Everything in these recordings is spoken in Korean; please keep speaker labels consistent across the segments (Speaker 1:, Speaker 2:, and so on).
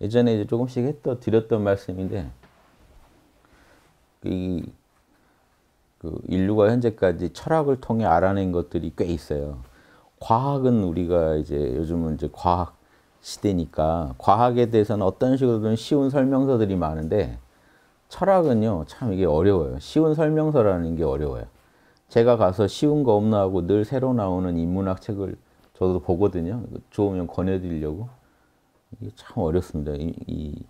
Speaker 1: 예전에 이제 조금씩 했던 드렸던 말씀인데 그 이, 그 인류가 현재까지 철학을 통해 알아낸 것들이 꽤 있어요. 과학은 우리가 이제 요즘은 이제 과학 시대니까 과학에 대해서는 어떤 식으로든 쉬운 설명서들이 많은데 철학은요 참 이게 어려워요. 쉬운 설명서라는 게 어려워요. 제가 가서 쉬운 거 없나 하고 늘 새로 나오는 인문학 책을 저도 보거든요. 그 좋으면 권해드리려고. 이게 참 어렵습니다. 이, 이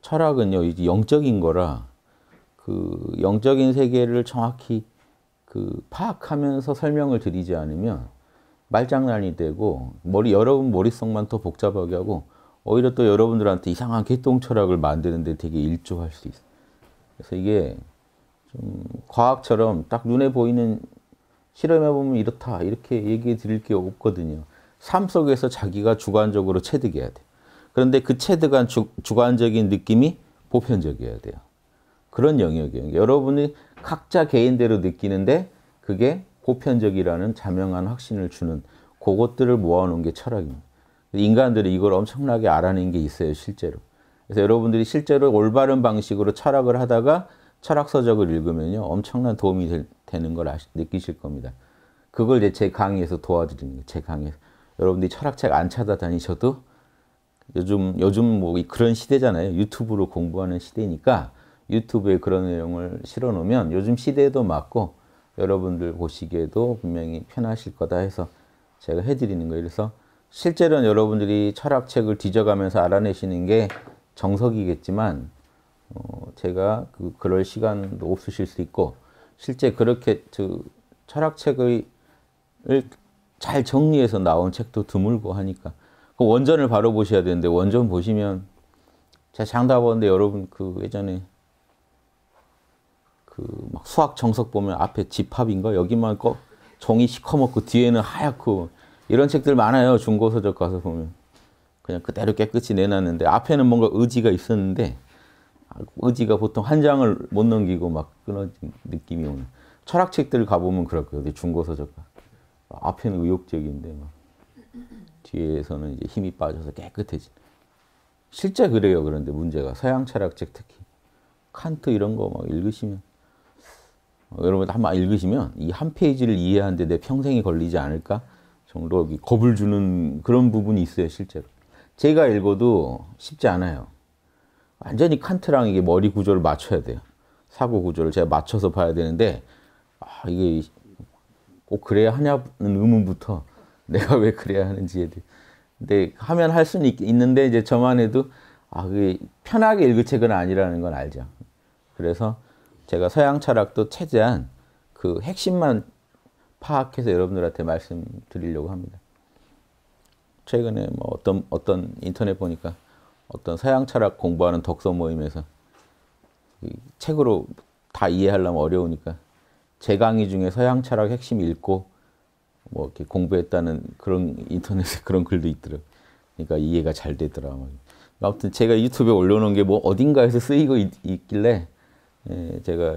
Speaker 1: 철학은요, 이제 영적인 거라 그 영적인 세계를 정확히 그 파악하면서 설명을 드리지 않으면 말장난이 되고 머리 여러분 머릿속만 더 복잡하게 하고 오히려 또 여러분들한테 이상한 개똥 철학을 만드는데 되게 일조할 수 있어요. 그래서 이게 좀 과학처럼 딱 눈에 보이는 실험해보면 이렇다 이렇게 얘기해 드릴 게 없거든요. 삶 속에서 자기가 주관적으로 체득해야 돼. 그런데 그 체득한 주, 주관적인 느낌이 보편적이어야 돼요. 그런 영역이에요. 그러니까 여러분이 각자 개인대로 느끼는데 그게 보편적이라는 자명한 확신을 주는 그것들을 모아놓은 게 철학입니다. 인간들이 이걸 엄청나게 알아낸 게 있어요, 실제로. 그래서 여러분들이 실제로 올바른 방식으로 철학을 하다가 철학서적을 읽으면요. 엄청난 도움이 될, 되는 걸 아시, 느끼실 겁니다. 그걸 이제 제 강의에서 도와드리는 거예요. 제 강의에서. 여러분들이 철학책 안 찾아다니셔도 요즘, 요즘 뭐 그런 시대잖아요. 유튜브로 공부하는 시대니까 유튜브에 그런 내용을 실어 놓으면 요즘 시대에도 맞고 여러분들 보시기에도 분명히 편하실 거다 해서 제가 해드리는 거예요. 그래서 실제로는 여러분들이 철학책을 뒤져가면서 알아내시는 게 정석이겠지만 어, 제가 그 그럴 시간도 없으실 수 있고 실제 그렇게 그 철학책을 잘 정리해서 나온 책도 드물고 하니까 그 원전을 바로 보셔야 되는데 원전 보시면 제가 장담하는데 여러분 그 예전에 그 막 수학 정석 보면 앞에 집합인가 여기만 꺼 종이 시커멓고 뒤에는 하얗고 이런 책들 많아요 중고서적 가서 보면 그냥 그대로 깨끗이 내놨는데 앞에는 뭔가 의지가 있었는데 의지가 보통 한 장을 못 넘기고 막 끊어진 느낌이 오는. 철학책들 가보면 그렇거든요. 중고서적가. 앞에는 의욕적인데 그 막 뒤에서는 이제 힘이 빠져서 깨끗해진. 실제 그래요. 그런데 문제가 서양 철학책 특히 칸트 이런 거 막 읽으시면 어, 여러분 한번 읽으시면 이 한 페이지를 이해하는데 내 평생이 걸리지 않을까 정도 겁을 주는 그런 부분이 있어요 실제로. 제가 읽어도 쉽지 않아요. 완전히 칸트랑 이게 머리 구조를 맞춰야 돼요. 사고 구조를 제가 맞춰서 봐야 되는데 아, 이게 꼭 그래야 하냐는 의문부터 내가 왜 그래야 하는지에 대해 근데 하면 할 수는 있, 는데 이제 저만 해도 아 그게 편하게 읽을 책은 아니라는 건 알죠. 그래서 제가 서양 철학도 최대한 그 핵심만 파악해서 여러분들한테 말씀드리려고 합니다. 최근에 뭐 어떤 어떤 인터넷 보니까 어떤 서양 철학 공부하는 독서 모임에서 책으로 다 이해하려면 어려우니까 제 강의 중에 서양 철학 핵심 읽고 뭐 이렇게 공부했다는 그런 인터넷에 그런 글도 있더라. 그러니까 이해가 잘 되더라. 뭐. 아무튼 제가 유튜브에 올려놓은 게 뭐 어딘가에서 쓰이고 있, 길래 예, 제가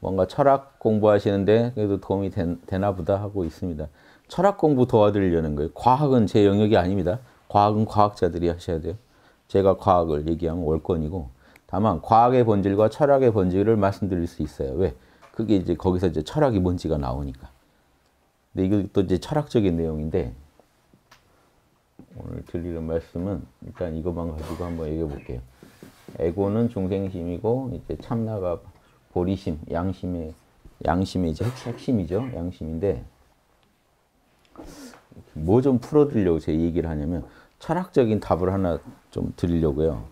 Speaker 1: 뭔가 철학 공부하시는데 그래도 도움이 된, 되나 보다 하고 있습니다. 철학 공부 도와드리려는 거예요. 과학은 제 영역이 아닙니다. 과학은 과학자들이 하셔야 돼요. 제가 과학을 얘기하면 월권이고 다만 과학의 본질과 철학의 본질을 말씀드릴 수 있어요. 왜? 그게 이제 거기서 이제 철학이 뭔지가 나오니까. 근데 이것도 이제 철학적인 내용인데 오늘 들리는 말씀은 일단 이것만 가지고 한번 얘기해 볼게요. 에고는 중생심이고 이제 참나가 보리심, 양심의 양심의 이제 핵심이죠. 양심인데 뭐 좀 풀어드리려고 제 얘기를 하냐면 철학적인 답을 하나 좀 드리려고요.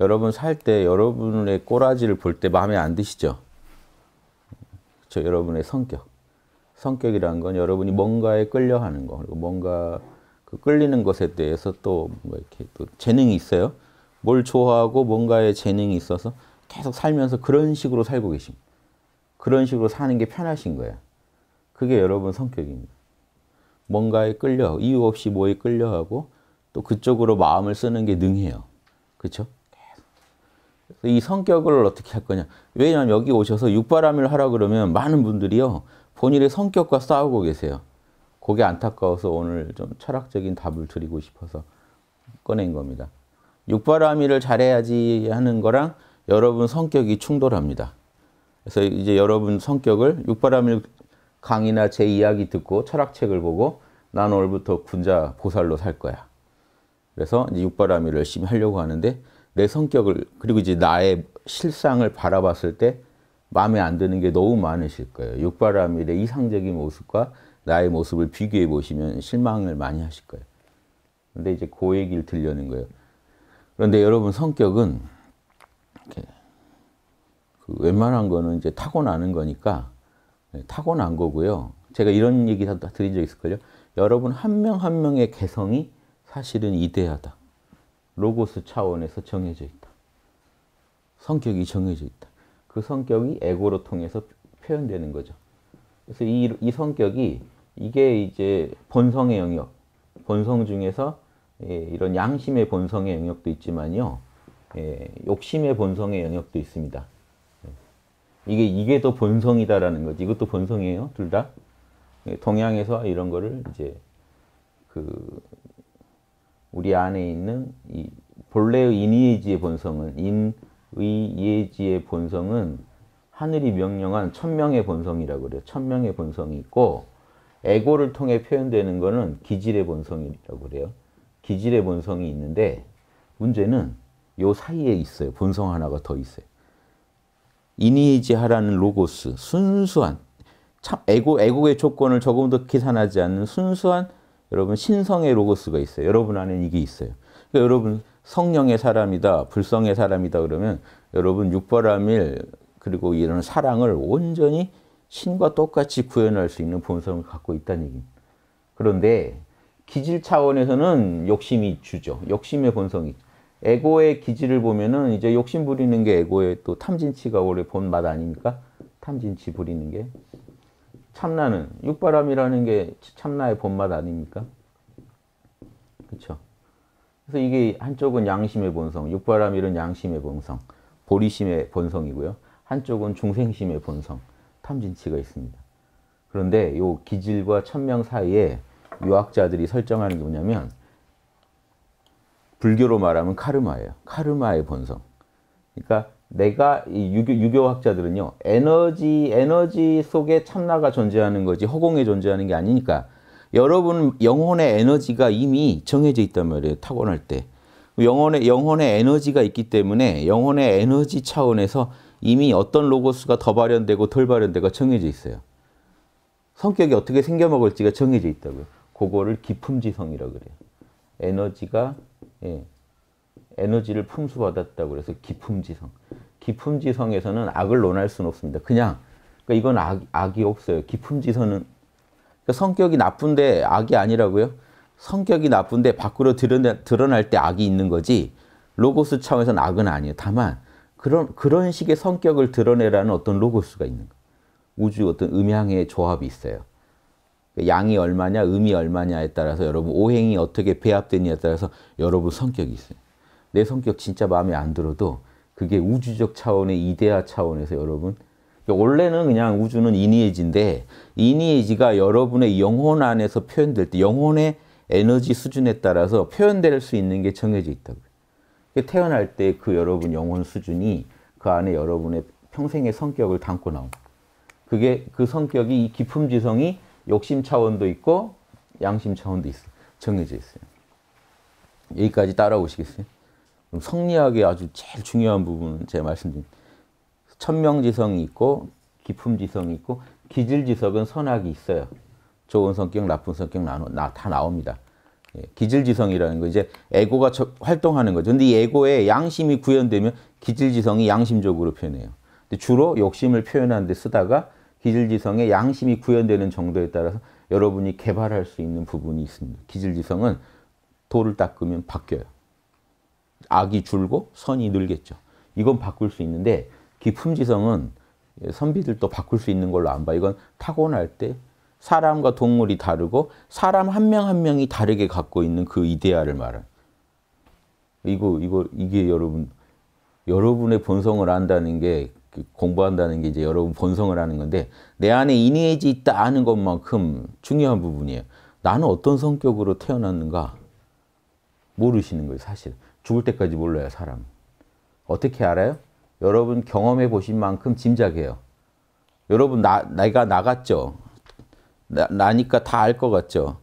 Speaker 1: 여러분 살 때 여러분의 꼬라지를 볼 때 마음에 안 드시죠? 저 여러분의 성격. 성격이라건 여러분이 뭔가에 끌려하는 거, 그리고 뭔가 그 끌리는 것에 대해서 또뭐 이렇게 또 재능이 있어요. 뭘 좋아하고 뭔가에 재능이 있어서 계속 살면서 그런 식으로 살고 계십 그런 식으로 사는 게 편하신 거예요. 그게 여러분 성격입니다. 뭔가에 끌려, 이유 없이 뭐에 끌려하고 또 그쪽으로 마음을 쓰는 게 능해요. 그렇죠? 이 성격을 어떻게 할 거냐. 왜냐하면 여기 오셔서 육바람을 하라 그러면 많은 분들이요. 본인의 성격과 싸우고 계세요. 그게 안타까워서 오늘 좀 철학적인 답을 드리고 싶어서 꺼낸 겁니다. 육바람이를 잘해야지 하는 거랑 여러분 성격이 충돌합니다. 그래서 이제 여러분 성격을 육바람일 강의나 제 이야기 듣고 철학책을 보고 난 오늘부터 군자 보살로 살 거야. 그래서 이제 육바라밀을 열심히 하려고 하는데 내 성격을 그리고 이제 나의 실상을 바라봤을 때 마음에 안 드는 게 너무 많으실 거예요. 육바라밀의 이상적인 모습과 나의 모습을 비교해 보시면 실망을 많이 하실 거예요. 근데 이제 그 얘기를 들려는 거예요. 그런데 여러분 성격은 그 웬만한 거는 이제 타고나는 거니까 네, 타고난 거고요. 제가 이런 얘기 다 드린 적 있을걸요. 여러분 한 명한 한 명의 개성이 사실은 이데아다. 로고스 차원에서 정해져 있다. 성격이 정해져 있다. 그 성격이 에고로 통해서 표현되는 거죠. 그래서 이, 이 성격이 이게 이제 본성의 영역, 본성 중에서 예, 이런 양심의 본성의 영역도 있지만요. 예, 욕심의 본성의 영역도 있습니다. 예. 이게 이게 더 본성이다라는 거지. 이것도 본성이에요, 둘 다. 예, 동양에서 이런 거를 이제 그 우리 안에 있는 이 본래의 인의지의 본성은 인의예지의 본성은 하늘이 명령한 천명의 본성이라고 그래요. 천명의 본성이 있고 에고를 통해 표현되는 것은 기질의 본성이라고 그래요. 기질의 본성이 있는데 문제는 요 사이에 있어요. 본성 하나가 더 있어요. 이니지하라는 로고스, 순수한 참 에고 에고의 조건을 조금 더 계산하지 않는 순수한 여러분 신성의 로고스가 있어요. 여러분 안에 이게 있어요. 그러니까 여러분 성령의 사람이다, 불성의 사람이다 그러면 여러분 육바람일 그리고 이런 사랑을 온전히 신과 똑같이 구현할 수 있는 본성을 갖고 있다는 얘기입니다. 그런데 기질 차원에서는 욕심이 주죠. 욕심의 본성이. 에고의 기질을 보면은 이제 욕심 부리는 게 에고의 또 탐진치가 원래 본맛 아닙니까? 탐진치 부리는 게. 참나는 육바람이라는 게 참나의 본맛 아닙니까? 그렇죠? 그래서 이게 한쪽은 양심의 본성, 육바람이란 양심의 본성, 보리심의 본성이고요. 한쪽은 중생심의 본성, 탐진치가 있습니다. 그런데 요 기질과 천명 사이에 유학자들이 설정하는 게 뭐냐면 불교로 말하면 카르마예요. 카르마의 본성. 그러니까 내가 이 유교, 유교학자들은요 에너지 에너지 속에 참나가 존재하는 거지 허공에 존재하는 게 아니니까 여러분 영혼의 에너지가 이미 정해져 있단 말이에요 타고날 때 영혼의 영혼의 에너지가 있기 때문에 영혼의 에너지 차원에서 이미 어떤 로고스가 더 발현되고 덜 발현되고 정해져 있어요 성격이 어떻게 생겨 먹을지가 정해져 있다고요 그거를 기품지성이라고 그래요 에너지가 예, 에너지를 품수받았다고 그래서 기품지성 기품지성에서는 악을 논할 수는 없습니다. 그냥 그러니까 이건 악, 악이 없어요. 기품지성은 그러니까 성격이 나쁜데 악이 아니라고요? 성격이 나쁜데 밖으로 드러나, 날때 악이 있는 거지 로고스 차원에서는 악은 아니에요. 다만 그런 그런 식의 성격을 드러내라는 어떤 로고스가 있는 거예요. 우주 어떤 음향의 조합이 있어요. 그러니까 양이 얼마냐, 음이 얼마냐에 따라서 여러분 오행이 어떻게 배합되느냐에 따라서 여러분 성격이 있어요. 내 성격 진짜 마음에 안 들어도 그게 우주적 차원의 이데아 차원에서 여러분 그러니까 원래는 그냥 우주는 이니에지인데 이니에지가 여러분의 영혼 안에서 표현될 때 영혼의 에너지 수준에 따라서 표현될 수 있는 게 정해져 있다고요. 그러니까 태어날 때 그 여러분 영혼 수준이 그 안에 여러분의 평생의 성격을 담고 나온 그게 그 성격이 이 깊음 지성이 욕심 차원도 있고 양심 차원도 있어 정해져 있어요. 여기까지 따라오시겠어요? 성리학의 아주 제일 중요한 부분은 제가 말씀드린 천명지성이 있고 기품지성이 있고 기질지성은 선악이 있어요. 좋은 성격, 나쁜 성격 나누, 나, 다 나옵니다. 예, 기질지성이라는 거 이제 에고가 저, 활동하는 거죠. 근데 이 에고에 양심이 구현되면 기질지성이 양심적으로 표현해요. 근데 주로 욕심을 표현하는 데 쓰다가 기질지성에 양심이 구현되는 정도에 따라서 여러분이 개발할 수 있는 부분이 있습니다. 기질지성은 돌을 닦으면 바뀌어요. 악이 줄고 선이 늘겠죠. 이건 바꿀 수 있는데 기품지성은 선비들도 바꿀 수 있는 걸로 안 봐. 이건 타고날 때 사람과 동물이 다르고 사람 한 명한 한 명이 다르게 갖고 있는 그 이데아를 말하 이거 이거 이게 여러분 여러분의 본성을 안다는 게 그 공부한다는 게 이제 여러분 본성을 하는 건데 내 안에 이니에지 있다 아는 것만큼 중요한 부분이에요. 나는 어떤 성격으로 태어났는가 모르시는 거예요, 사실. 죽을 때까지 몰라요, 사람. 어떻게 알아요? 여러분 경험해 보신 만큼 짐작해요. 여러분 나, 내가 나갔죠? 나, 나니까 다 알 것 같죠?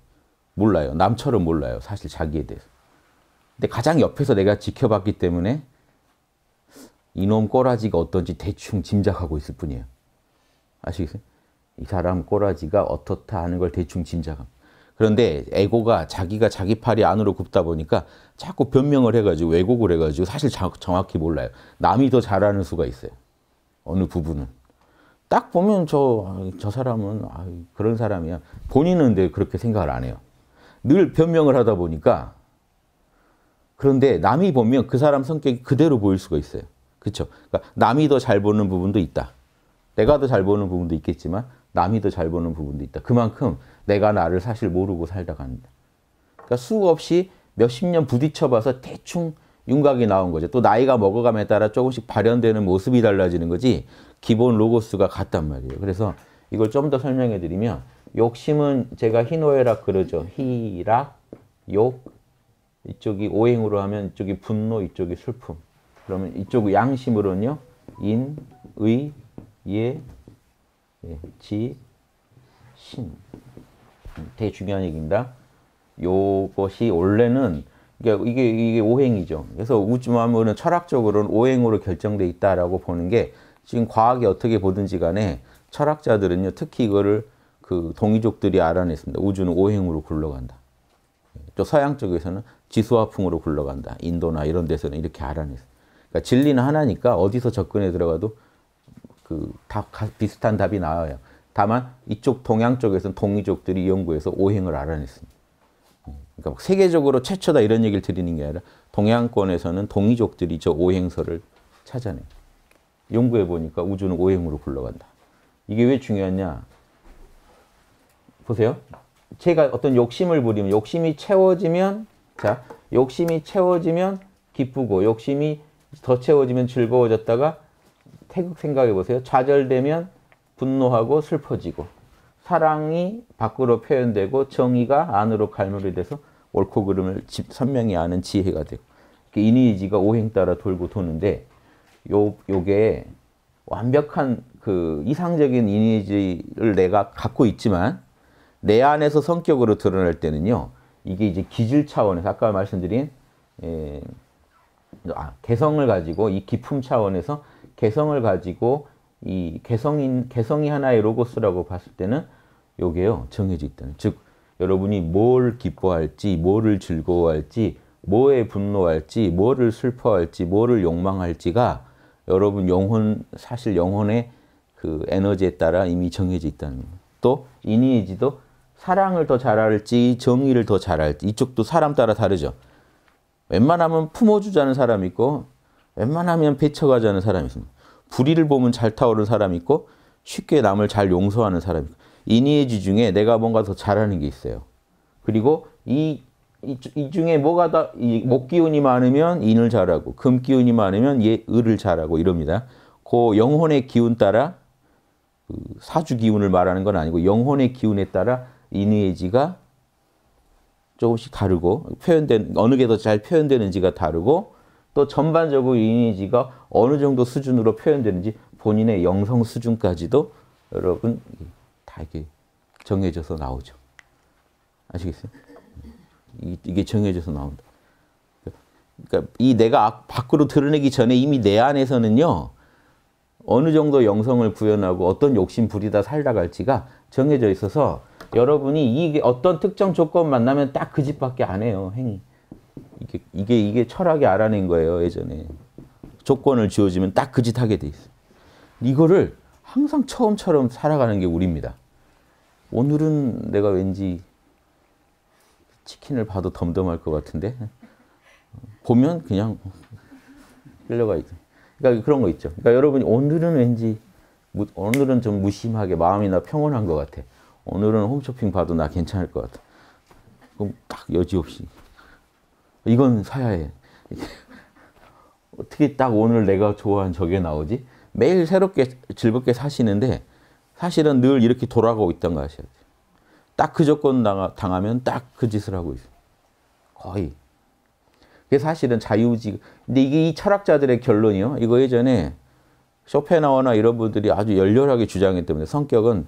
Speaker 1: 몰라요. 남처럼 몰라요. 사실 자기에 대해서. 근데 가장 옆에서 내가 지켜봤기 때문에 이놈 꼬라지가 어떤지 대충 짐작하고 있을 뿐이에요. 아시겠어요? 이 사람 꼬라지가 어떻다 하는 걸 대충 짐작합니다. 그런데 에고가 자기가 자기 팔이 안으로 굽다 보니까 자꾸 변명을 해가지고 왜곡을 해가지고 사실 자, 정확히 몰라요. 남이 더 잘하는 수가 있어요. 어느 부분은. 딱 보면 저, 저 사람은 아, 그런 사람이야. 본인은 그렇게 생각을 안 해요. 늘 변명을 하다 보니까 그런데 남이 보면 그 사람 성격이 그대로 보일 수가 있어요. 그렇죠? 그러니까 남이 더 잘 보는 부분도 있다. 내가 더 잘 보는 부분도 있겠지만 남이 더 잘 보는 부분도 있다. 그만큼 내가 나를 사실 모르고 살다 간다. 그러니까 수없이 몇 십 년 부딪혀봐서 대충 윤곽이 나온 거죠. 또 나이가 먹어감에 따라 조금씩 발현되는 모습이 달라지는 거지 기본 로고스가 같단 말이에요. 그래서 이걸 좀 더 설명해 드리면 욕심은 제가 희노애락 그러죠. 희락, 욕, 이쪽이 오행으로 하면 이쪽이 분노, 이쪽이 슬픔. 그러면 이쪽 양심으로는요. 인, 의, 예, 예, 지, 신. 음, 되게 중요한 얘기입니다. 요것이 원래는 그러니까 이게 이게 오행이죠. 그래서 우주만물은 철학적으로는 오행으로 결정돼 있다라고 보는 게 지금 과학이 어떻게 보든지 간에 철학자들은요. 특히 이거를 그 동이족들이 알아냈습니다. 우주는 오행으로 굴러간다. 예, 또 서양 쪽에서는 지수화풍으로 굴러간다. 인도나 이런 데서는 이렇게 알아냈어요. 그러니까 진리는 하나니까 어디서 접근해 들어가도 그다 비슷한 답이 나와요. 다만 이쪽 동양 쪽에서는 동이족들이 연구해서 오행을 알아냈습니다. 음, 그러니까 세계적으로 최초다 이런 얘기를 드리는 게 아니라 동양권에서는 동이족들이 저 오행설을 찾아내. 연구해 보니까 우주는 오행으로 굴러간다. 이게 왜 중요하냐? 보세요. 제가 어떤 욕심을 부리면 욕심이 채워지면 자 욕심이 채워지면 기쁘고 욕심이 더 채워지면 즐거워졌다가 태극 생각해 보세요. 좌절되면 분노하고 슬퍼지고 사랑이 밖으로 표현되고 정의가 안으로 갈무리 돼서 옳고 그름을 선명히 아는 지혜가 되고 이니지가 오행 따라 돌고 도는데 요 요게 완벽한 그 이상적인 이미지를 내가 갖고 있지만 내 안에서 성격으로 드러날 때는요 이게 이제 기질 차원에서 아까 말씀드린 에, 예, 아, 개성을 가지고 이 기품 차원에서 개성을 가지고 이 개성인 개성이 하나의 로고스라고 봤을 때는 요게요 정해져 있다는 즉 여러분이 뭘 기뻐할지 뭐를 즐거워할지 뭐에 분노할지 뭐를 슬퍼할지 뭐를 욕망할지가 여러분 영혼 사실 영혼의 그 에너지에 따라 이미 정해져 있다는 거예요. 또 이니에지도 사랑을 더 잘할지 정의를 더 잘할지 이쪽도 사람 따라 다르죠. 웬만하면 품어주자는 사람 이 있고 웬만하면 배쳐가지 않은 사람이 있습니다. 불의를 보면 잘 타오르는 사람이 있고 쉽게 남을 잘 용서하는 사람이 있고 이니에지 중에 내가 뭔가 더 잘하는 게 있어요. 그리고 이, 이, 이 중에 뭐가 다, 이 목기운이 많으면 인을 잘하고 금기운이 많으면 예, 을을 잘하고 이럽니다. 그 영혼의 기운 따라 그 사주 기운을 말하는 건 아니고 영혼의 기운에 따라 이니에지가 조금씩 다르고 표현된 어느 게 더 잘 표현되는지가 다르고 또 전반적으로 이미지가 어느 정도 수준으로 표현되는지 본인의 영성 수준까지도 여러분 다 이게 정해져서 나오죠. 아시겠어요? 이게 정해져서 나온다. 그러니까 이 내가 밖으로 드러내기 전에 이미 내 안에서는요. 어느 정도 영성을 구현하고 어떤 욕심 부리다 살다 갈지가 정해져 있어서 여러분이 이게 어떤 특정 조건 만나면 딱 그 집밖에 안 해요. 행위. 이게 이게, 이게 철학이 알아낸 거예요 예전에 조건을 지어지면 딱 그 짓 하게 돼 있어. 이거를 항상 처음처럼 살아가는 게 우리입니다. 오늘은 내가 왠지 치킨을 봐도 덤덤할 것 같은데 보면 그냥 끌려가 있죠. 그러니까 그런 거 있죠. 그러니까 여러분 오늘은 왠지 오늘은 좀 무심하게 마음이나 평온한 것 같아. 오늘은 홈쇼핑 봐도 나 괜찮을 것 같아. 그럼 딱 여지없이 이건 사야 해. 어떻게 딱 오늘 내가 좋아하는 저게 나오지? 매일 새롭게 즐겁게 사시는데 사실은 늘 이렇게 돌아가고 있던 것 아셔야 요딱그 조건 당하면 딱 그 짓을 하고 있어요. 거의. 그게 사실은 자유지. 근데 이게 이 철학자들의 결론이요. 이거 예전에 쇼펜하우나 이런 분들이 아주 열렬하게 주장했던데 성격은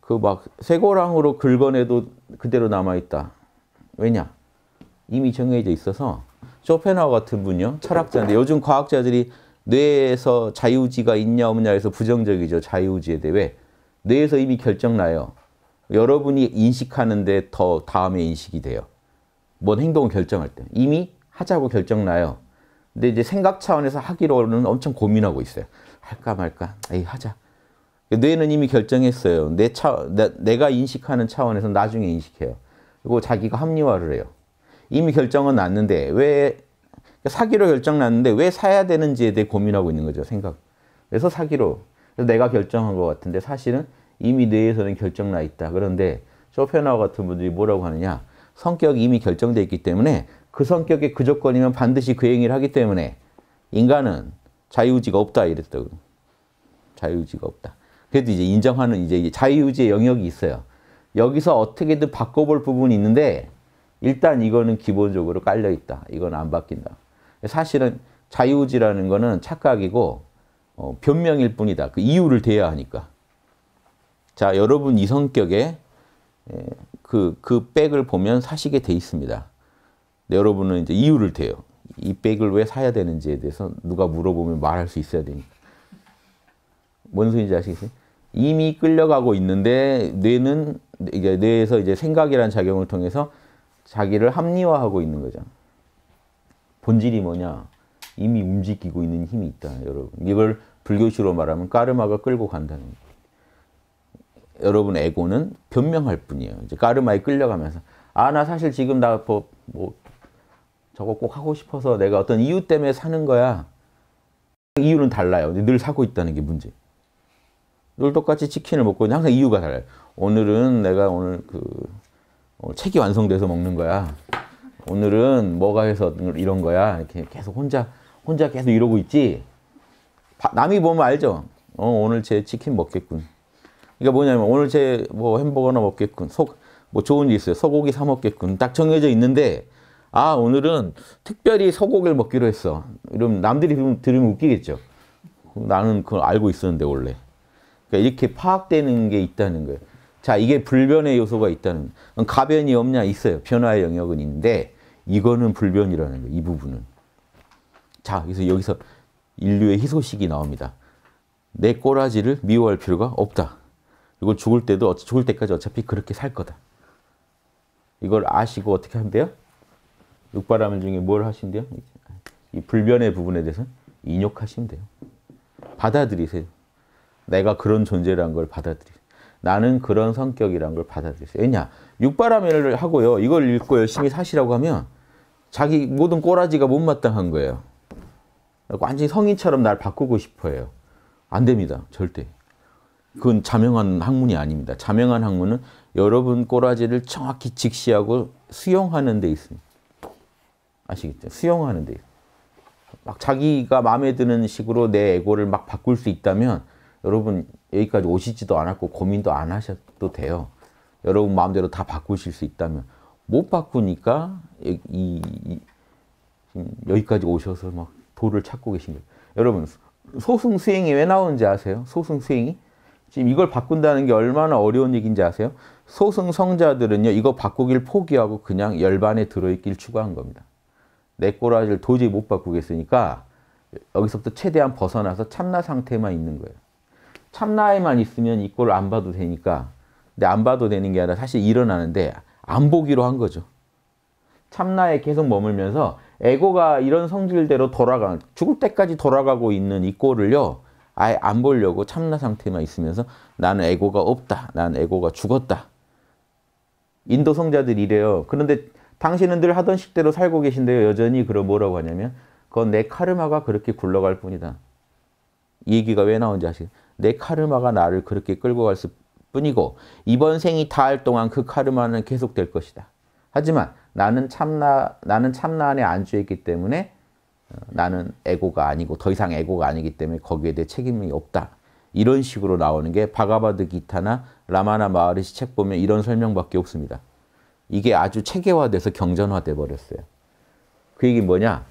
Speaker 1: 그막 쇠고랑으로 긁어내도 그대로 남아있다. 왜냐? 이미 정해져 있어서 쇼펜하우 같은 분요 이 철학자인데 요즘 과학자들이 뇌에서 자유지가 있냐 없냐에서 부정적이죠 자유지에 대해 뇌에서 이미 결정 나요 여러분이 인식하는데 더 다음에 인식이 돼요 뭔 행동을 결정할 때 이미 하자고 결정 나요 근데 이제 생각 차원에서 하기로는 엄청 고민하고 있어요 할까 말까 에이 하자 뇌는 이미 결정했어요 내 차, 내, 내가 인식하는 차원에서 나중에 인식해요 그리고 자기가 합리화를 해요 이미 결정은 났는데 왜 사기로 결정 났는데 왜 사야 되는지에 대해 고민하고 있는 거죠 생각 그래서 사기로 그래서 내가 결정한 것 같은데 사실은 이미 뇌에서는 결정 나 있다 그런데 쇼펜하우 같은 분들이 뭐라고 하느냐 성격이 이미 결정돼 있기 때문에 그 성격의 그 조건이면 반드시 그 행위를 하기 때문에 인간은 자유의지가 없다 이랬다고 자유의지가 없다 그래도 이제 인정하는 이제 자유의지의 영역이 있어요 여기서 어떻게든 바꿔볼 부분이 있는데 일단 이거는 기본적으로 깔려 있다. 이건 안 바뀐다. 사실은 자유지라는 거는 착각이고 어, 변명일 뿐이다. 그 이유를 대야 하니까. 자, 여러분 이 성격에 예, 그, 그 백을 보면 사시게 돼 있습니다. 여러분은 이제 이유를 대요. 이 백을 왜 사야 되는지에 대해서 누가 물어보면 말할 수 있어야 되니까. 뭔 소리인지 아시겠어요? 이미 끌려가고 있는데 뇌는 뇌에서 이제 생각이라는 작용을 통해서 자기를 합리화하고 있는 거죠 본질이 뭐냐? 이미 움직이고 있는 힘이 있다, 여러분. 이걸 불교식로 말하면 까르마가 끌고 간다는 거예요. 여러분 에고는 변명할 뿐이에요. 이제 까르마에 끌려가면서 아, 나 사실 지금 나 뭐, 뭐 저거 꼭 하고 싶어서 내가 어떤 이유 때문에 사는 거야. 그 이유는 달라요. 늘 사고 있다는 게 문제. 늘 똑같이 치킨을 먹고 항상 이유가 달라요. 오늘은 내가 오늘 그 어, 책이 완성돼서 먹는 거야. 오늘은 뭐가 해서 이런 거야. 이렇게 계속 혼자 혼자 계속 이러고 있지. 남이 보면 알죠. 어, 오늘 제 치킨 먹겠군. 그러니까 뭐냐면 오늘 제 뭐 햄버거나 먹겠군. 속뭐 좋은 게 있어요. 소고기 사 먹겠군. 딱 정해져 있는데 아 오늘은 특별히 소고기를 먹기로 했어. 이러면 남들이 들으면 웃기겠죠. 나는 그걸 알고 있었는데 원래. 그러니까 이렇게 파악되는 게 있다는 거예요. 자, 이게 불변의 요소가 있다는 가변이 없냐? 있어요. 변화의 영역은 있는데 이거는 불변이라는 거예요. 이 부분은. 자, 그래서 여기서 인류의 희소식이 나옵니다. 내 꼬라지를 미워할 필요가 없다. 그리 죽을 때도 죽을 때까지 어차피 그렇게 살 거다. 이걸 아시고 어떻게 한대요? 육바라밀 중에 뭘 하신대요? 이 불변의 부분에 대해서 인욕하시면 돼요. 받아들이세요. 내가 그런 존재라는 걸 받아들이세요. 나는 그런 성격이란 걸 받아들였어요. 왜냐? 육바라밀을 하고요. 이걸 읽고 열심히 사시라고 하면 자기 모든 꼬라지가 못마땅한 거예요. 완전히 성인처럼 날 바꾸고 싶어요. 안 됩니다. 절대. 그건 자명한 학문이 아닙니다. 자명한 학문은 여러분 꼬라지를 정확히 직시하고 수용하는 데 있습니다. 아시겠죠? 수용하는 데. 막 자기가 마음에 드는 식으로 내 에고를 막 바꿀 수 있다면 여러분 여기까지 오시지도 않았고 고민도 안 하셔도 돼요. 여러분 마음대로 다 바꾸실 수 있다면 못 바꾸니까 이, 이 여기까지 오셔서 막 도를 찾고 계신 거예요. 여러분 소승 수행이 왜 나오는지 아세요? 소승 수행이 지금 이걸 바꾼다는 게 얼마나 어려운 얘기인지 아세요? 소승 성자들은요 이거 바꾸길 포기하고 그냥 열반에 들어있길 추구한 겁니다. 내 꼬라지를 도저히 못 바꾸겠으니까 여기서부터 최대한 벗어나서 참나 상태만 있는 거예요. 참나에만 있으면 이꼴을안 봐도 되니까 근데 안 봐도 되는 게 아니라 사실 일어나는데 안 보기로 한 거죠. 참나에 계속 머물면서 에고가 이런 성질대로 돌아가 죽을 때까지 돌아가고 있는 이 꼴을요 아예 안 보려고 참나 상태만 있으면서 나는 에고가 없다. 나는 에고가 죽었다. 인도 성자들이 이래요. 그런데 당신은 늘 하던 식대로 살고 계신데요. 여전히 그럼 뭐라고 하냐면 그건 내 카르마가 그렇게 굴러갈 뿐이다. 이 얘기가 왜 나온지 아시겠어요? 내 카르마가 나를 그렇게 끌고 갈 뿐이고 이번 생이 다할 동안 그 카르마는 계속될 것이다. 하지만 나는 참나 나는 참나 안에 안주했기 때문에 어, 나는 에고가 아니고 더 이상 에고가 아니기 때문에 거기에 대해 책임이 없다. 이런 식으로 나오는 게 바가바드 기타나 라마나 마하리시 책 보면 이런 설명밖에 없습니다. 이게 아주 체계화돼서 경전화돼 버렸어요. 그 얘기 뭐냐?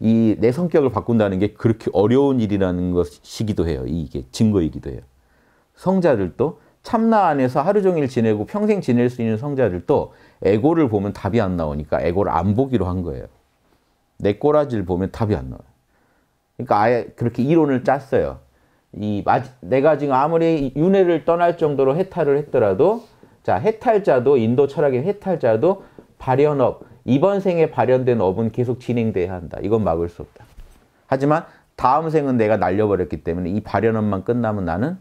Speaker 1: 이내 성격을 바꾼다는 게 그렇게 어려운 일이라는 것이기도 해요. 이게 증거이기도 해요. 성자들도 참나 안에서 하루 종일 지내고 평생 지낼 수 있는 성자들도 에고를 보면 답이 안 나오니까 에고를 안 보기로 한 거예요. 내 꼬라지를 보면 답이 안 나와요. 그러니까 아예 그렇게 이론을 짰어요. 이 내가 지금 아무리 윤회를 떠날 정도로 해탈을 했더라도 자 해탈자도 인도 철학의 해탈자도 발현업 이번 생에 발현된 업은 계속 진행돼야 한다. 이건 막을 수 없다. 하지만 다음 생은 내가 날려버렸기 때문에 이 발현업만 끝나면 나는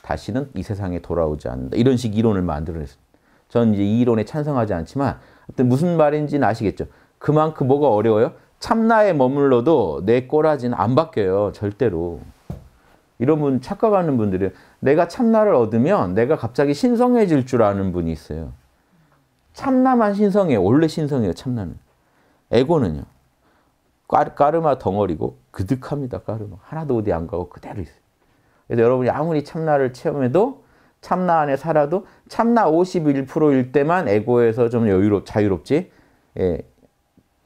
Speaker 1: 다시는 이 세상에 돌아오지 않는다. 이런 식 이론을 만들어냈습니다. 전 이제 이 이론에 찬성하지 않지만 하여튼 무슨 말인지는 아시겠죠. 그만큼 뭐가 어려워요? 참나에 머물러도 내 꼬라지는 안 바뀌어요. 절대로. 이런 분 착각하는 분들은 내가 참나를 얻으면 내가 갑자기 신성해질 줄 아는 분이 있어요. 참나만신성이요 원래 신성이요 참남은. 에고는요. 까르마 덩어리고 그득합니다. 까르마. 하나도 어디 안 가고 그대로 있어요. 그래서 여러분이 아무리 참나를 체험해도 참나 안에 살아도 참나 51%일 때만 에고에서 좀 여유롭, 자유롭지 예.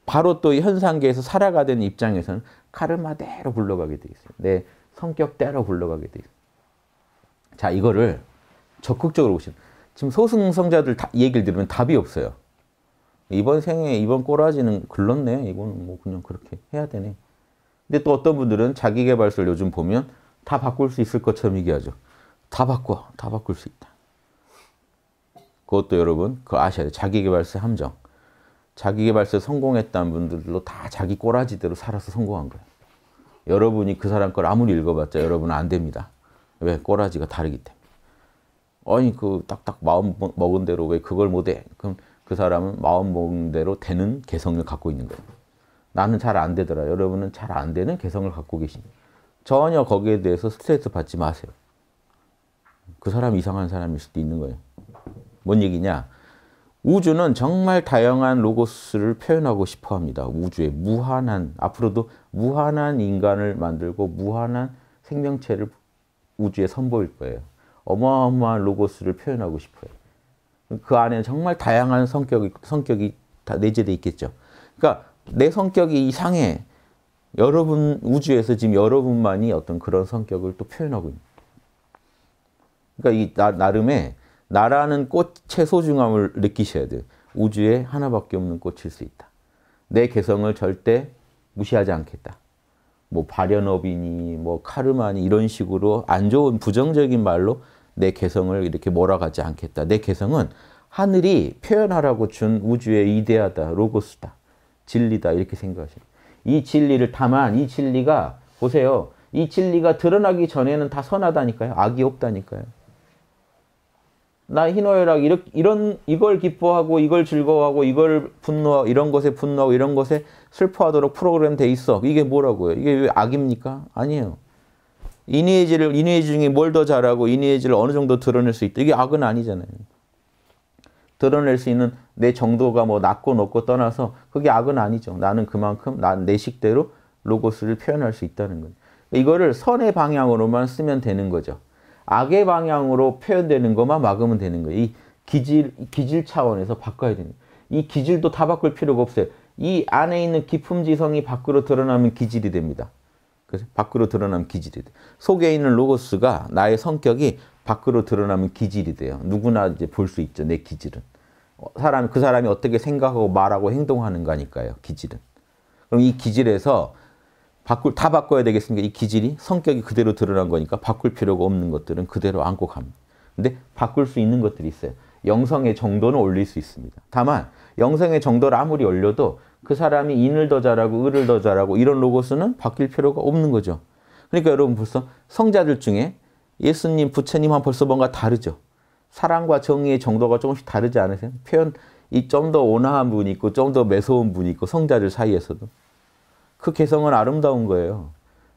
Speaker 1: 바로 또 현상계에서 살아가는 입장에서는 카르마대로 굴러가게 돼 있어요. 내 성격대로 굴러가게 돼 있어요. 자, 이거를 적극적으로 보시면 지금 소승성자들 다, 얘기를 들으면 답이 없어요. 이번 생에 이번 꼬라지는 글렀네. 이건 뭐 그냥 그렇게 해야 되네. 근데 또 어떤 분들은 자기 개발서를 요즘 보면 다 바꿀 수 있을 것처럼 얘기하죠. 다 바꿔. 다 바꿀 수 있다. 그것도 여러분 그 아셔야 돼요. 자기 개발서 함정. 자기 개발서 성공했다는 분들로 다 자기 꼬라지대로 살아서 성공한 거예요. 여러분이 그 사람 걸 아무리 읽어봤자 여러분은 안 됩니다. 왜? 꼬라지가 다르기 때문에. 아니 그 딱딱 마음 먹은 대로 왜 그걸 못해? 그럼 그 사람은 마음 먹은 대로 되는 개성을 갖고 있는 거예요. 나는 잘 안 되더라. 여러분은 잘 안 되는 개성을 갖고 계신. 전혀 거기에 대해서 스트레스 받지 마세요. 그 사람 이상한 사람일 수도 있는 거예요. 뭔 얘기냐? 우주는 정말 다양한 로고스를 표현하고 싶어 합니다. 우주의 무한한, 앞으로도 무한한 인간을 만들고 무한한 생명체를 우주에 선보일 거예요. 어마어마한 로고스를 표현하고 싶어요. 그 안에는 정말 다양한 성격이, 성격이 다 내재되어 있겠죠. 그러니까 내 성격이 이상해. 여러분, 우주에서 지금 여러분만이 어떤 그런 성격을 또 표현하고 있는. 그러니까 이 나, 나름의 나라는 꽃의 소중함을 느끼셔야 돼요. 우주에 하나밖에 없는 꽃일 수 있다. 내 개성을 절대 무시하지 않겠다. 뭐 발현업이니 뭐 카르마니 이런 식으로 안 좋은 부정적인 말로 내 개성을 이렇게 몰아가지 않겠다. 내 개성은 하늘이 표현하라고 준 우주의 이데아다, 로고스다, 진리다 이렇게 생각하세요. 이 진리를 다만 이 진리가 보세요. 이 진리가 드러나기 전에는 다 선하다니까요. 악이 없다니까요. 나 희노애락 이런 이걸 기뻐하고 이걸 즐거워하고 이걸 분노하고 이런 것에 분노하고 이런 것에 슬퍼하도록 프로그램 돼 있어. 이게 뭐라고요? 이게 왜 악입니까? 아니에요. 이니에지를 이 이니에지 이 중에 뭘 더 잘하고 이니에지를 이 어느 정도 드러낼 수 있다. 이게 악은 아니잖아요. 드러낼 수 있는 내 정도가 뭐 낮고 높고 떠나서 그게 악은 아니죠. 나는 그만큼 난내 식대로 로고스를 표현할 수 있다는 거예요. 이거를 선의 방향으로만 쓰면 되는 거죠. 악의 방향으로 표현되는 것만 막으면 되는 거예요. 이 기질, 기질 차원에서 바꿔야 되는 거예요. 이 기질도 다 바꿀 필요가 없어요. 이 안에 있는 기품지성이 밖으로 드러나면 기질이 됩니다. 밖으로 드러나면 기질이 돼. 속에 있는 로고스가 나의 성격이 밖으로 드러나면 기질이 돼요. 누구나 이제 볼 수 있죠. 내 기질은. 어, 사람, 그 사람이 어떻게 생각하고 말하고 행동하는가니까요. 기질은. 그럼 이 기질에서 바꿀, 다 바꿔야 되겠습니까? 이 기질이 성격이 그대로 드러난 거니까 바꿀 필요가 없는 것들은 그대로 안고 갑니다. 근데 바꿀 수 있는 것들이 있어요. 영성의 정도는 올릴 수 있습니다. 다만 영성의 정도를 아무리 올려도 그 사람이 인을 더 잘하고 을을 더 잘하고 이런 로고스는 바뀔 필요가 없는 거죠. 그러니까 여러분 벌써 성자들 중에 예수님, 부처님한 벌써 뭔가 다르죠. 사랑과 정의의 정도가 조금씩 다르지 않으세요? 표현, 이 좀 더 온화한 분이 있고 좀 더 매서운 분이 있고 성자들 사이에서도. 그 개성은 아름다운 거예요.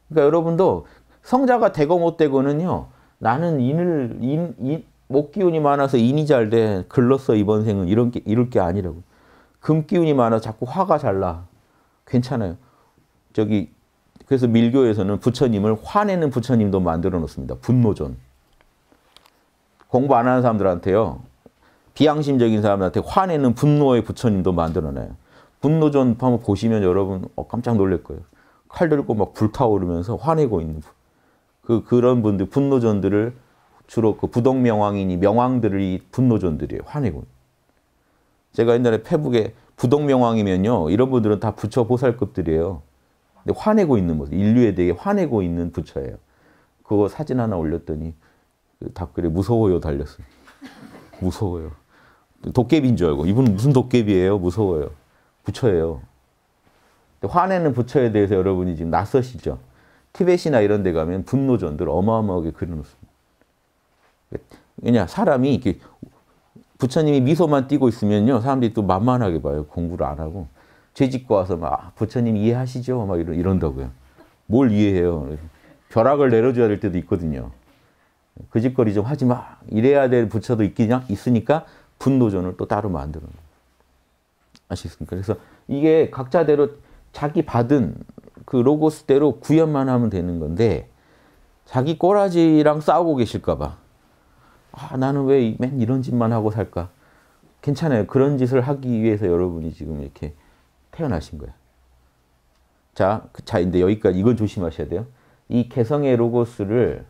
Speaker 1: 그러니까 여러분도 성자가 되고 못 되고는요. 나는 인을, 인, 인, 목 기운이 많아서 인이 잘 돼. 글렀어, 이번 생은. 이런 게, 이럴 게 아니라고. 금 기운이 많아 자꾸 화가 잘 나. 괜찮아요. 저기 그래서 밀교에서는 부처님을 화내는 부처님도 만들어 놓습니다. 분노존. 공부 안 하는 사람들한테요. 비양심적인 사람한테 화내는 분노의 부처님도 만들어놔요. 분노존 한번 보시면 여러분 어, 깜짝 놀랄 거예요. 칼 들고 막 불타오르면서 화내고 있는 분. 그, 그런 분들, 분노존들을 주로 그 부동명왕이니 명왕들이 분노존들이 화내고 제가 옛날에 페북에 부동명왕이면요. 이런 분들은 다 부처 보살급들이에요. 근데 화내고 있는 모습, 인류에 대해 화내고 있는 부처예요. 그거 사진 하나 올렸더니 그 답글에 무서워요 달렸어요. 무서워요. 도깨비인 줄 알고 이분 무슨 도깨비예요? 무서워요. 부처예요. 화내는 부처에 대해서 여러분이 지금 낯서시죠? 티벳이나 이런 데 가면 분노전들 어마어마하게 그려놓습니다. 왜냐? 그러니까 사람이 이렇게 부처님이 미소만 띄고 있으면요. 사람들이 또 만만하게 봐요. 공부를 안 하고. 죄짓고 와서 막 아, 부처님 이해하시죠? 막 이런, 이런다고요. 뭘 이해해요. 벼락을 내려줘야 될 때도 있거든요. 그 짓거리 좀 하지 마. 이래야 될 부처도 있기냐? 있으니까 분노전을 또 따로 만드는 거예요. 아시겠습니까? 그래서 이게 각자대로 자기 받은 그 로고스대로 구현만 하면 되는 건데 자기 꼬라지랑 싸우고 계실까 봐 아, 나는 왜 맨 이런 짓만 하고 살까? 괜찮아요. 그런 짓을 하기 위해서 여러분이 지금 이렇게 태어나신 거예요. 자, 그, 자, 근데 여기까지 이건 조심하셔야 돼요. 이 개성의 로고스를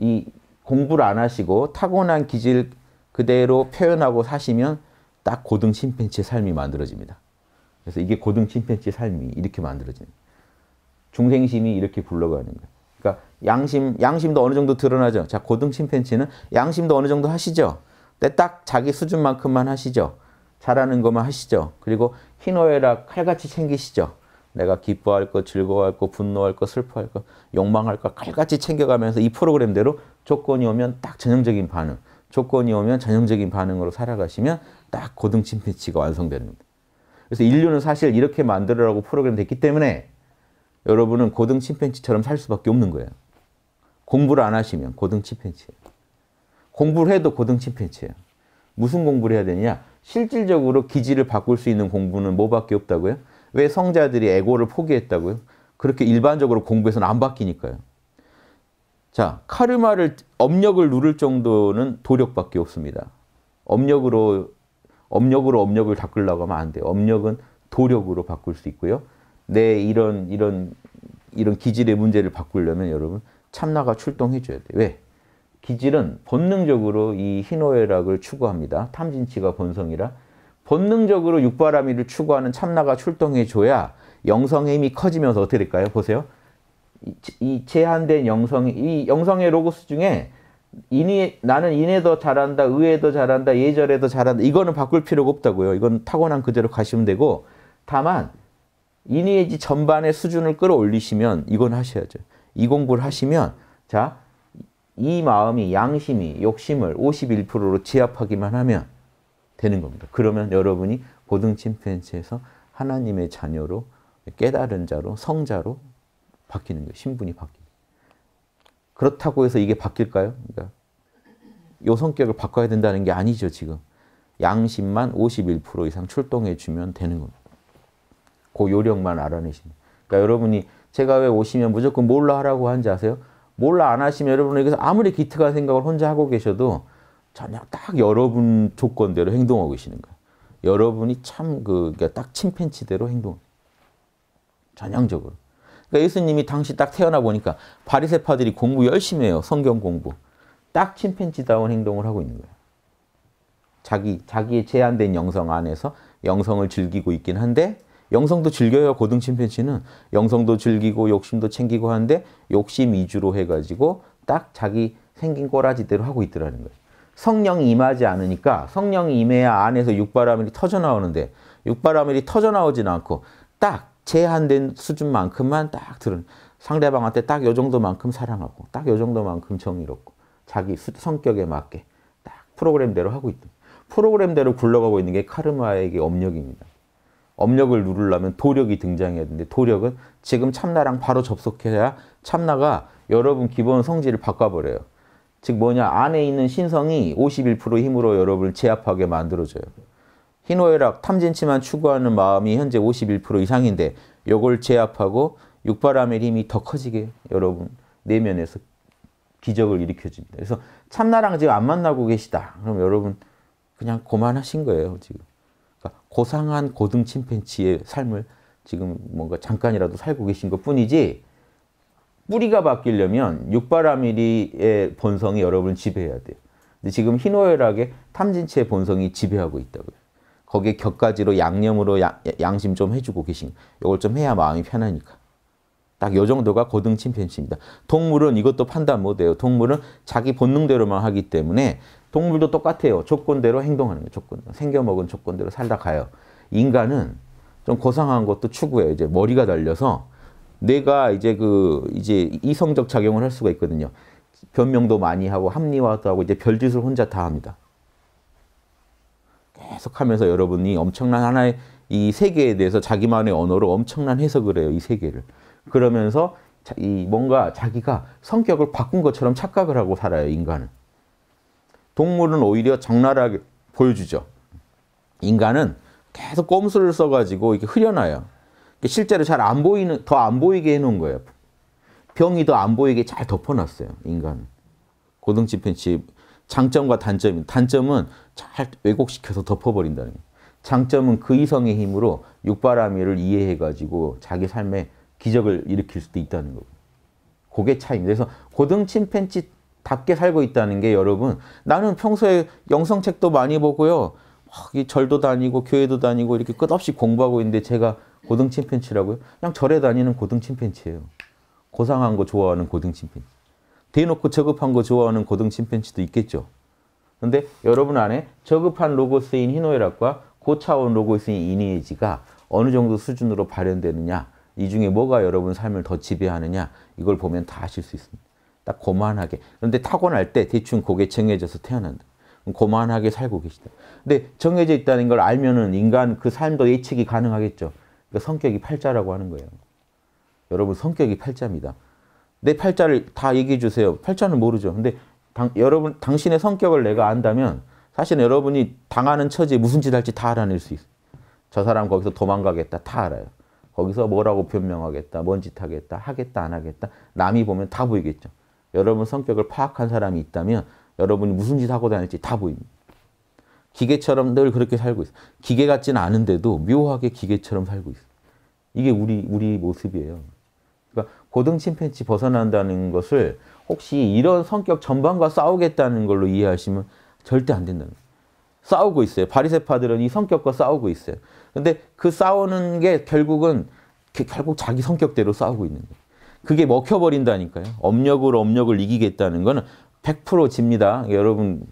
Speaker 1: 이 공부를 안 하시고 타고난 기질 그대로 표현하고 사시면 딱 고등 침팬지의 삶이 만들어집니다. 그래서 이게 고등 침팬지의 삶이 이렇게 만들어집니다. 중생심이 이렇게 굴러가는 거예요. 양심, 양심도 어느 정도 드러나죠. 자, 고등 침팬치는 양심도 어느 정도 하시죠. 근데 딱 자기 수준만큼만 하시죠. 잘하는 것만 하시죠. 그리고 희노애락 칼같이 챙기시죠. 내가 기뻐할 것, 즐거워할 것, 분노할 것, 슬퍼할 것, 욕망할 것 칼같이 챙겨가면서 이 프로그램대로 조건이 오면 딱 전형적인 반응, 조건이 오면 전형적인 반응으로 살아가시면 딱 고등 침팬치가 완성됩니다. 그래서 인류는 사실 이렇게 만들으라고 프로그램 됐기 때문에 여러분은 고등 침팬치처럼 살 수밖에 없는 거예요. 공부를 안 하시면 고등 침팬치예요. 공부를 해도 고등 침팬치예요. 무슨 공부를 해야 되냐? 실질적으로 기질을 바꿀 수 있는 공부는 뭐밖에 없다고요? 왜 성자들이 에고를 포기했다고요? 그렇게 일반적으로 공부해서는 안 바뀌니까요. 자, 카르마를 업력을 누를 정도는 도력밖에 없습니다. 업력으로 업력으로 업력을 닦으려고 하면 안 돼요. 업력은 도력으로 바꿀 수 있고요. 내 이런 이런 이런 기질의 문제를 바꾸려면 여러분 참나가 출동해줘야 돼. 왜? 기질은 본능적으로 이 희노애락을 추구합니다. 탐진치가 본성이라. 본능적으로 육바라미를 추구하는 참나가 출동해줘야 영성의 힘이 커지면서 어떻게 될까요? 보세요. 이 제한된 영성, 이 영성의 로고스 중에 인이, 나는 인에 더 잘한다, 의에 더 잘한다, 예절에 더 잘한다. 이거는 바꿀 필요가 없다고요. 이건 타고난 그대로 가시면 되고 다만 인의 전반의 수준을 끌어올리시면 이건 하셔야죠. 이 공부를 하시면 자, 이 마음이 양심이 욕심을 51%로 제압하기만 하면 되는 겁니다. 그러면 여러분이 고등 침팬지에서 하나님의 자녀로 깨달은 자로 성자로 바뀌는 거예요. 신분이 바뀝니다. 그렇다고 해서 이게 바뀔까요? 그러니까 요 성격을 바꿔야 된다는 게 아니죠, 지금. 양심만 51% 이상 출동해 주면 되는 겁니다. 그 요령만 알아내시면. 그러니까 여러분이 제가 왜 오시면 무조건 몰라 하라고 하는지 아세요? 몰라 안 하시면 여러분에게서 아무리 기특한 생각을 혼자 하고 계셔도 전혀 딱 여러분 조건대로 행동하고 계시는 거예요. 여러분이 참 그, 그러니까 침팬치대로 행동. 전형적으로. 그러니까 예수님이 당시 딱 태어나 보니까 바리세파들이 공부 열심히 해요. 성경 공부. 딱 침팬치다운 행동을 하고 있는 거예요. 자기, 자기의 제한된 영성 안에서 영성을 즐기고 있긴 한데 영성도 즐겨요. 고등 침팬치는 영성도 즐기고 욕심도 챙기고 하는데 욕심 위주로 해가지고 딱 자기 생긴 꼬라지대로 하고 있더라는 거예요. 성령이 임하지 않으니까 성령이 임해야 안에서 육바라밀이 터져 나오는데 육바라밀이 터져 나오진 않고 딱 제한된 수준만큼만 딱 들은 상대방한테 딱 요 정도만큼 사랑하고 딱 요 정도만큼 정의롭고 자기 성격에 맞게 딱 프로그램대로 하고 있다. 프로그램대로 굴러가고 있는 게카르마에게 업력입니다. 업력을 누르려면 도력이 등장해야 되는데 도력은 지금 참나랑 바로 접속해야 참나가 여러분 기본 성질을 바꿔버려요. 즉 뭐냐 안에 있는 신성이 51% 힘으로 여러분을 제압하게 만들어줘요. 희노애락, 탐진치만 추구하는 마음이 현재 51% 이상인데 이걸 제압하고 육바람의 힘이 더 커지게 여러분 내면에서 기적을 일으켜줍니다. 그래서 참나랑 지금 안 만나고 계시다. 그럼 여러분 그냥 고만하신 거예요. 지금. 고상한 고등 침팬치의 삶을 지금 뭔가 잠깐이라도 살고 계신 것 뿐이지 뿌리가 바뀌려면 육바라밀이의 본성이 여러분을 지배해야 돼요. 근데 지금 희노애락의 탐진치의 본성이 지배하고 있다고요. 거기에 격가지로 양념으로 야, 양심 좀 해주고 계신 이걸 좀 해야 마음이 편하니까. 딱 요 정도가 고등 침팬치입니다. 동물은 이것도 판단 못해요. 동물은 자기 본능대로만 하기 때문에 동물도 똑같아요. 조건대로 행동하는 거 조건. 로 생겨먹은 조건대로 살다 가요. 인간은 좀 고상한 것도 추구해요. 이제 머리가 달려서 내가 이제 그 이제 이성적 작용을 할 수가 있거든요. 변명도 많이 하고 합리화도 하고 이제 별짓을 혼자 다 합니다. 계속하면서 여러분이 엄청난 하나의 이 세계에 대해서 자기만의 언어로 엄청난 해석을 해요. 이 세계를. 그러면서 이 뭔가 자기가 성격을 바꾼 것처럼 착각을 하고 살아요. 인간은. 동물은 오히려 적나라하게 보여주죠. 인간은 계속 꼼수를 써가지고 이렇게 흐려놔요. 실제로 잘 안 보이는, 더 안 보이게 해놓은 거예요. 병이 더 안 보이게 잘 덮어놨어요, 인간은. 고등집 편집 장점과 단점 단점은 잘 왜곡시켜서 덮어버린다는 거예요. 장점은 그 이성의 힘으로 육바라밀을 이해해가지고 자기 삶에 기적을 일으킬 수도 있다는 거고. 그게 차이입니다. 그래서 고등 침팬지 답게 살고 있다는 게 여러분 나는 평소에 영성책도 많이 보고요. 막 절도 다니고 교회도 다니고 이렇게 끝없이 공부하고 있는데 제가 고등 침팬치라고요? 그냥 절에 다니는 고등 침팬치예요. 고상한 거 좋아하는 고등 침팬치. 대놓고 저급한 거 좋아하는 고등 침팬치도 있겠죠. 근데 여러분 안에 저급한 로고스인 희노애락과 고차원 로고스인 이니에지가 어느 정도 수준으로 발현되느냐 이 중에 뭐가 여러분 삶을 더 지배하느냐 이걸 보면 다 아실 수 있습니다. 딱 고만하게. 그런데 타고날 때 대충 고게 정해져서 태어난다. 고만하게 살고 계시다. 근데 정해져 있다는 걸 알면은 인간 그 삶도 예측이 가능하겠죠. 그러니까 성격이 팔자라고 하는 거예요. 여러분 성격이 팔자입니다. 내 팔자를 다 얘기해 주세요. 팔자는 모르죠. 근데 당, 여러분 당신의 성격을 내가 안다면 사실 여러분이 당하는 처지에 무슨 짓 할지 다 알아낼 수 있어요. 저 사람 거기서 도망가겠다 다 알아요. 거기서 뭐라고 변명하겠다, 뭔 짓 하겠다, 하겠다 안 하겠다 남이 보면 다 보이겠죠. 여러분 성격을 파악한 사람이 있다면 여러분이 무슨 짓 하고 다닐지 다 보입니다. 기계처럼 늘 그렇게 살고 있어 기계 같지는 않은데도 묘하게 기계처럼 살고 있어 이게 우리 우리 모습이에요. 그러니까 고등 침팬치 벗어난다는 것을 혹시 이런 성격 전반과 싸우겠다는 걸로 이해하시면 절대 안 된다는 거예요. 싸우고 있어요. 바리세파들은 이 성격과 싸우고 있어요. 근데 그 싸우는 게 결국은 그 결국 자기 성격대로 싸우고 있는 거예요. 그게 먹혀버린다니까요. 업력으로 업력을 이기겠다는 거는 100% 집니다. 여러분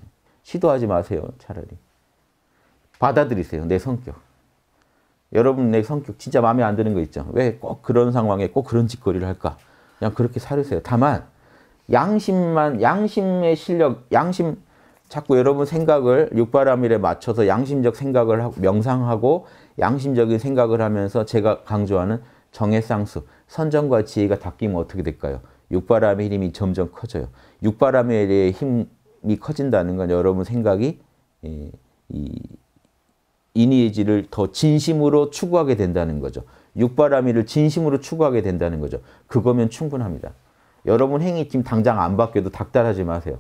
Speaker 1: 시도하지 마세요. 차라리. 받아들이세요. 내 성격. 여러분 내 성격 진짜 마음에 안 드는 거 있죠. 왜 꼭 그런 상황에 꼭 그런 짓거리를 할까? 그냥 그렇게 살으세요. 다만 양심만 양심의 실력, 양심 자꾸 여러분 생각을 육바람일에 맞춰서 양심적 생각을 하고 명상하고 양심적인 생각을 하면서 제가 강조하는 정해상수 선정과 지혜가 닦이면 어떻게 될까요? 육바람의 힘이 점점 커져요. 육바람에 대해 힘이 커진다는 건 여러분 생각이 예, 이, 이 이니에지를 더 진심으로 추구하게 된다는 거죠. 육바람이를 진심으로 추구하게 된다는 거죠. 그거면 충분합니다. 여러분 행위 지금 당장 안 바뀌어도 닥달하지 마세요.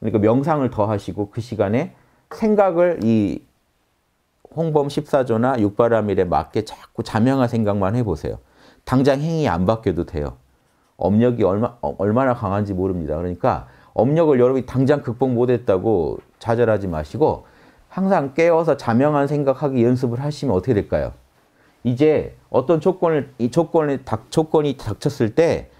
Speaker 1: 그러니까 명상을 더 하시고 그 시간에 생각을 이 홍범 14조나 육바람일에 맞게 자꾸 자명한 생각만 해보세요. 당장 행위 안 바뀌어도 돼요. 업력이 얼마, 어, 얼마나 강한지 모릅니다. 그러니까 업력을 여러분이 당장 극복 못했다고 좌절하지 마시고 항상 깨워서 자명한 생각하기 연습을 하시면 어떻게 될까요? 이제 어떤 조건을 이 조건이 닥 조건이 닥쳤을 때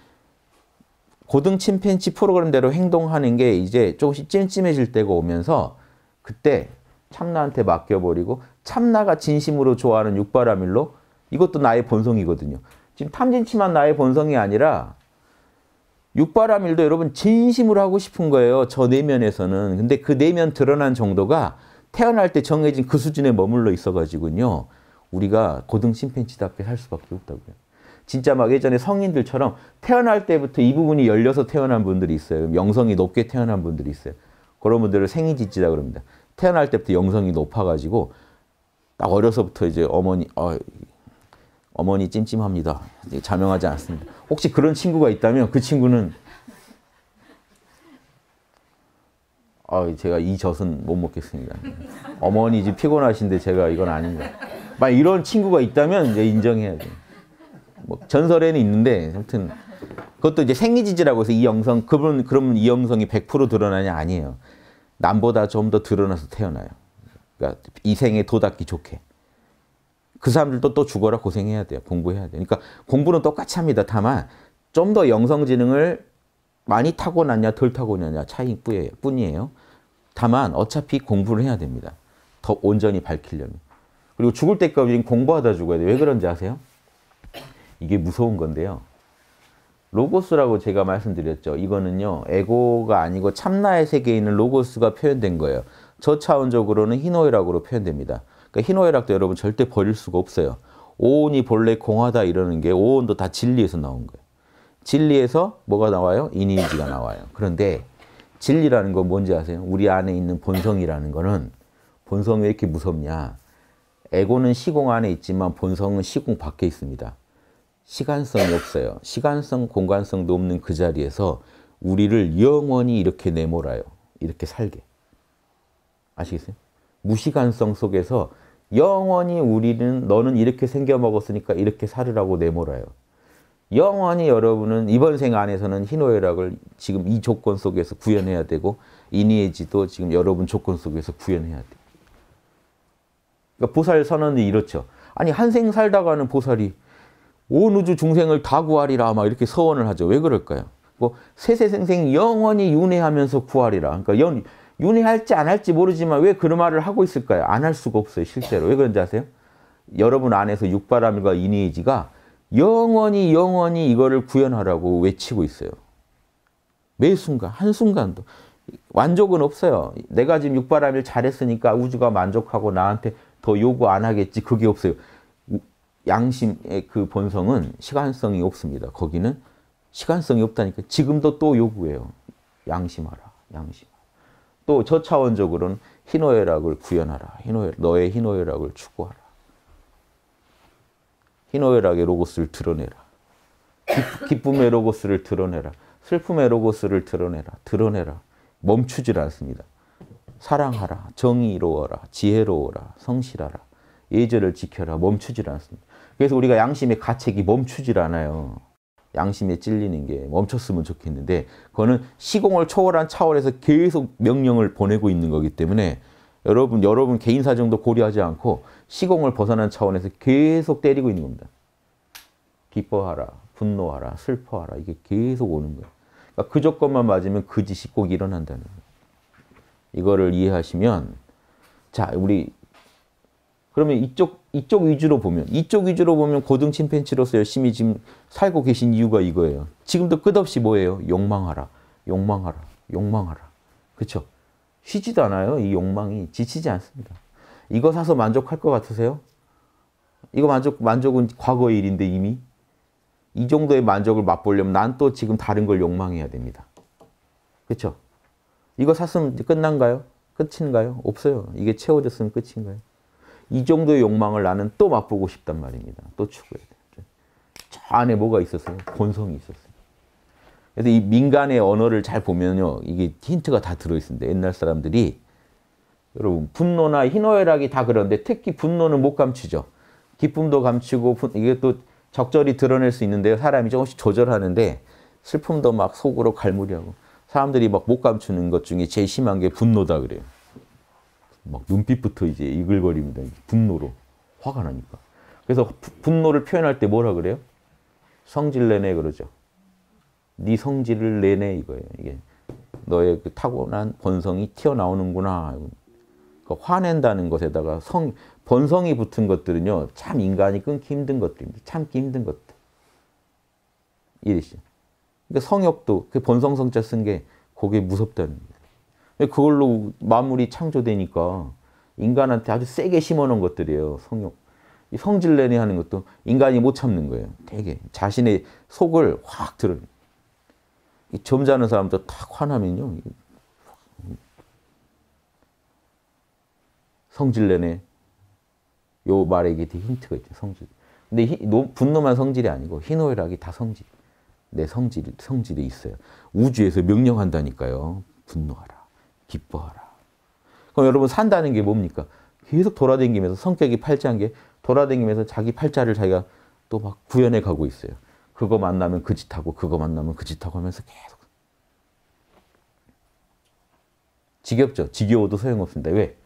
Speaker 1: 고등 침팬치 프로그램대로 행동하는 게 이제 조금씩 찜찜해질 때가 오면서 그때 참나한테 맡겨버리고 참나가 진심으로 좋아하는 육바라밀로 이것도 나의 본성이거든요. 지금 탐진치만 나의 본성이 아니라 육바람일도 여러분 진심으로 하고 싶은 거예요. 저 내면에서는. 근데 그 내면 드러난 정도가 태어날 때 정해진 그 수준에 머물러 있어가지고요. 우리가 고등 심펜치답게 살 수밖에 없다고요. 진짜 막 예전에 성인들처럼 태어날 때부터 이 부분이 열려서 태어난 분들이 있어요. 영성이 높게 태어난 분들이 있어요. 그런 분들을 생이지지라 그럽니다. 태어날 때부터 영성이 높아가지고 딱 어려서부터 이제 어머니 어, 어머니 찜찜합니다. 자명하지 않습니다. 혹시 그런 친구가 있다면 그 친구는 아, 제가 이 젖은 못 먹겠습니다. 어머니 이제 피곤하신데 제가 이건 아닌가. 만 이런 친구가 있다면 이제 인정해야 돼. 뭐 전설에는 있는데 아무튼 그것도 이제 생리지지라고 해서 이 영성 그분 그러면 이 영성이 100% 드러나냐 아니에요. 남보다 좀 더 드러나서 태어나요. 그러니까 이 생에 도닥기 좋게. 그 사람들도 또 죽어라 고생해야 돼요. 공부해야 돼요. 그러니까 공부는 똑같이 합니다. 다만 좀 더 영성지능을 많이 타고났냐 덜 타고났냐 차이 뿐이에요. 다만 어차피 공부를 해야 됩니다. 더 온전히 밝히려면. 그리고 죽을 때까지 공부하다 죽어야 돼요. 왜 그런지 아세요? 이게 무서운 건데요. 로고스라고 제가 말씀드렸죠. 이거는요. 에고가 아니고 참나의 세계에 있는 로고스가 표현된 거예요. 저차원적으로는 희노이라고 표현됩니다. 그러니까 희노애락도 여러분 절대 버릴 수가 없어요. 오온이 본래 공하다 이러는 게 오온도 다 진리에서 나온 거예요. 진리에서 뭐가 나와요? 이니지가 나와요. 그런데 진리라는 건 뭔지 아세요? 우리 안에 있는 본성이라는 거는 본성이 왜 이렇게 무섭냐? 에고는 시공 안에 있지만 본성은 시공 밖에 있습니다. 시간성이 없어요. 시간성, 공간성도 없는 그 자리에서 우리를 영원히 이렇게 내몰아요. 이렇게 살게. 아시겠어요? 무시간성 속에서 영원히 우리는 너는 이렇게 생겨 먹었으니까 이렇게 살으라고 내몰아요. 영원히 여러분은 이번 생 안에서는 희노애락을 지금 이 조건 속에서 구현해야 되고 이니에지도 지금 여러분 조건 속에서 구현해야 돼. 그러니까 보살 선언이 이렇죠. 아니 한 생 살다가는 보살이 온 우주 중생을 다 구하리라 막 이렇게 서원을 하죠. 왜 그럴까요? 뭐 세세생생 영원히 윤회하면서 구하리라. 그러니까 연 윤회할지 안 할지 모르지만 왜 그런 말을 하고 있을까요? 안 할 수가 없어요, 실제로. 왜 그런지 아세요? 여러분 안에서 육바람과 이니지가 영원히 영원히 이거를 구현하라고 외치고 있어요. 매 순간, 한순간도. 만족은 없어요. 내가 지금 육바람일 잘했으니까 우주가 만족하고 나한테 더 요구 안 하겠지. 그게 없어요. 양심의 그 본성은 시간성이 없습니다. 거기는 시간성이 없다니까 지금도 또 요구해요. 양심하라. 양심. 또 저차원적으로는 희노애락을 구현하라. 희노애, 너의 희노애락을 추구하라. 희노애락의 로고스를 드러내라. 기, 쁨의 로고스를 드러내라. 슬픔의 로고스를 드러내라. 드러내라. 멈추질 않습니다. 사랑하라. 정의로워라. 지혜로워라. 성실하라. 예절을 지켜라. 멈추질 않습니다. 그래서 우리가 양심의 가책이 멈추질 않아요. 양심에 찔리는 게 멈췄으면 좋겠는데 그거는 시공을 초월한 차원에서 계속 명령을 보내고 있는 거기 때문에 여러분 여러분 개인 사정도 고려하지 않고 시공을 벗어난 차원에서 계속 때리고 있는 겁니다. 기뻐하라, 분노하라, 슬퍼하라 이게 계속 오는 거예요. 그러니까 그 조건만 맞으면 그 짓이 꼭 일어난다는 거예요. 이거를 이해하시면 자 우리 그러면 이쪽 이쪽 위주로 보면 이쪽 위주로 보면 고등 침팬치로서 열심히 지금 살고 계신 이유가 이거예요. 지금도 끝없이 뭐예요? 욕망하라. 욕망하라. 욕망하라. 그렇죠? 쉬지도 않아요. 이 욕망이 지치지 않습니다. 이거 사서 만족할 것 같으세요? 이거 만족 만족은 과거의 일인데 이미 이 정도의 만족을 맛보려면 난 또 지금 다른 걸 욕망해야 됩니다. 그렇죠? 이거 샀으면 끝난가요? 끝인가요? 없어요. 이게 채워졌으면 끝인가요? 이 정도의 욕망을 나는 또 맛보고 싶단 말입니다. 또 추구해야 돼저 안에 뭐가 있었어요? 본성이 있었어요. 그래서 이 민간의 언어를 잘 보면요. 이게 힌트가 다 들어있습니다. 옛날 사람들이 여러분 분노나 희노애락이 다 그런데 특히 분노는 못 감추죠. 기쁨도 감추고 이게 또 적절히 드러낼 수 있는데요. 사람이 조금씩 조절하는데 슬픔도 막 속으로 갈무리하고 사람들이 막 못 감추는 것 중에 제일 심한 게 분노다 그래요. 막 눈빛부터 이제 이글거립니다. 분노로. 화가 나니까. 그래서 분노를 표현할 때 뭐라 그래요? 성질 내내 그러죠. 네 성질을 내내 이거예요. 이게 너의 그 타고난 본성이 튀어나오는구나. 그러니까 화낸다는 것에다가 성, 본성이 붙은 것들은요. 참 인간이 끊기 힘든 것들입니다. 참기 힘든 것들. 이해되시죠? 그러니까 성욕도 그 본성 성자 쓴게 그게 무섭다는 거예요. 그걸로 마무리 창조되니까 인간한테 아주 세게 심어놓은 것들이에요. 성욕. 이 성질내내 하는 것도 인간이 못 참는 거예요. 되게 자신의 속을 확 들어. 이 점잖은 사람도 탁 화나면요. 성질내내 요 말에게 힌트가 있죠. 성질. 근데 희, 노, 분노만 성질이 아니고 희노애락이 다 성질. 내 성질 성질이 있어요. 우주에서 명령한다니까요. 분노하라. 기뻐하라. 그럼 여러분 산다는 게 뭡니까? 계속 돌아다니면서 성격이 팔자인 게 돌아다니면서 자기 팔자를 자기가 또 막 구현해 가고 있어요. 그거 만나면 그 짓하고 그거 만나면 그 짓하고 하면서 계속 지겹죠. 지겨워도 소용없습니다. 왜?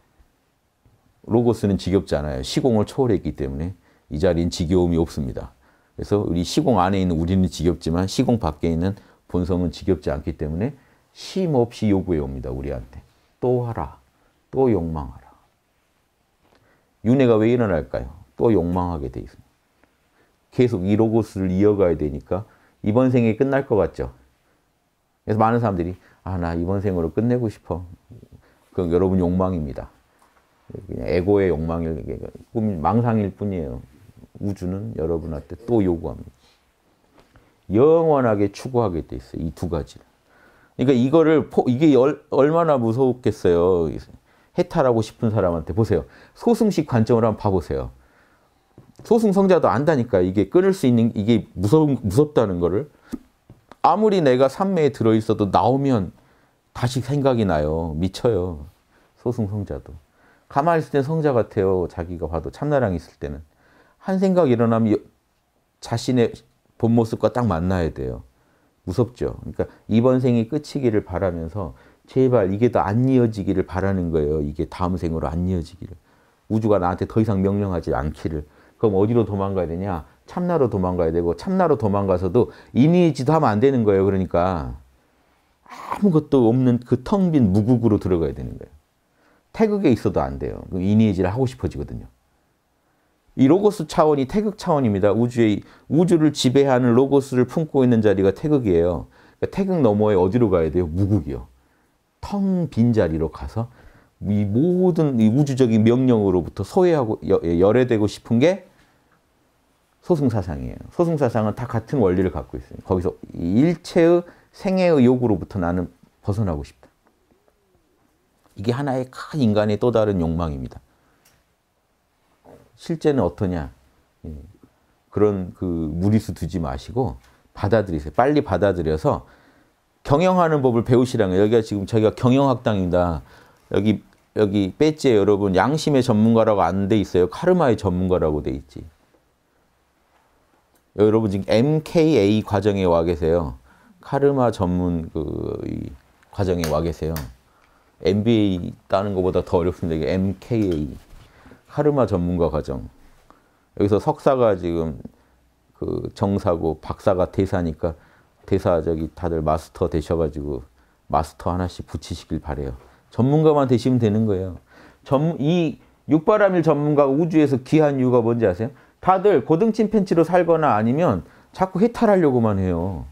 Speaker 1: 로고스는 지겹지 않아요. 시공을 초월했기 때문에 이 자리엔 지겨움이 없습니다. 그래서 우리 시공 안에 있는 우리는 지겹지만 시공 밖에 있는 본성은 지겹지 않기 때문에 힘없이 요구해 옵니다. 우리한테. 또 하라. 또 욕망하라. 윤회가 왜 일어날까요? 또 욕망하게 돼 있습니다. 계속 이로고스를 이어가야 되니까 이번 생이 끝날 것 같죠? 그래서 많은 사람들이 아, 나 이번 생으로 끝내고 싶어. 그건 여러분 욕망입니다. 그냥 에고의 욕망일, 꿈, 망상일 뿐이에요. 우주는 여러분한테 또 요구합니다. 영원하게 추구하게 돼 있어요. 이 두 가지를. 그러니까 이거를 포, 이게 열, 얼마나 무서웠겠어요. 해탈하고 싶은 사람한테 보세요. 소승식 관점을 한번 봐보세요. 소승 성자도 안다니까 이게 끊을 수 있는 이게 무섭, 무섭다는 거를 아무리 내가 삼매에 들어있어도 나오면 다시 생각이 나요. 미쳐요. 소승 성자도. 가만히 있을 땐 성자 같아요. 자기가 봐도 참나랑 있을 때는. 한 생각 일어나면 자신의 본 모습과 딱 만나야 돼요. 무섭죠. 그러니까 이번 생이 끝이기를 바라면서 제발 이게 더 안 이어지기를 바라는 거예요. 이게 다음 생으로 안 이어지기를. 우주가 나한테 더 이상 명령하지 않기를. 그럼 어디로 도망가야 되냐? 참나로 도망가야 되고 참나로 도망가서도 인이지도 하면 안 되는 거예요. 그러니까 아무것도 없는 그 텅 빈 무국으로 들어가야 되는 거예요. 태극에 있어도 안 돼요. 그 인이지를 하고 싶어지거든요. 이 로고스 차원이 태극 차원입니다. 우주의 우주를 지배하는 로고스를 품고 있는 자리가 태극이에요. 그러니까 태극 너머에 어디로 가야 돼요? 무국이요. 텅 빈 자리로 가서 이 모든 이 우주적인 명령으로부터 소외하고 예, 열애되고 싶은 게 소승사상이에요. 소승사상은 다 같은 원리를 갖고 있어요. 거기서 일체의 생애의 요구로부터 나는 벗어나고 싶다. 이게 하나의 큰 인간의 또 다른 욕망입니다. 실제는 어떠냐 예. 그런 그 무리수 두지 마시고 받아들이세요. 빨리 받아들여서 경영하는 법을 배우시라는 거예요. 여기가 지금 저희가 경영학당입니다. 여기 여기 배지에 여러분 양심의 전문가라고 안 돼 있어요. 카르마의 전문가라고 돼 있지. 여러분 지금 MKA 과정에 와 계세요. 카르마 전문 그 과정에 와 계세요. MBA 따는 것보다 더 어렵습니다. 이게 MKA. 카르마 전문가 과정. 여기서 석사가 지금 그 정사고 박사가 대사니까 대사 저기 다들 마스터 되셔가지고 마스터 하나씩 붙이시길 바래요. 전문가만 되시면 되는 거예요. 전, 이 육바람일 전문가가 우주에서 귀한 이유가 뭔지 아세요? 다들 고등침 팬치로 살거나 아니면 자꾸 해탈하려고만 해요.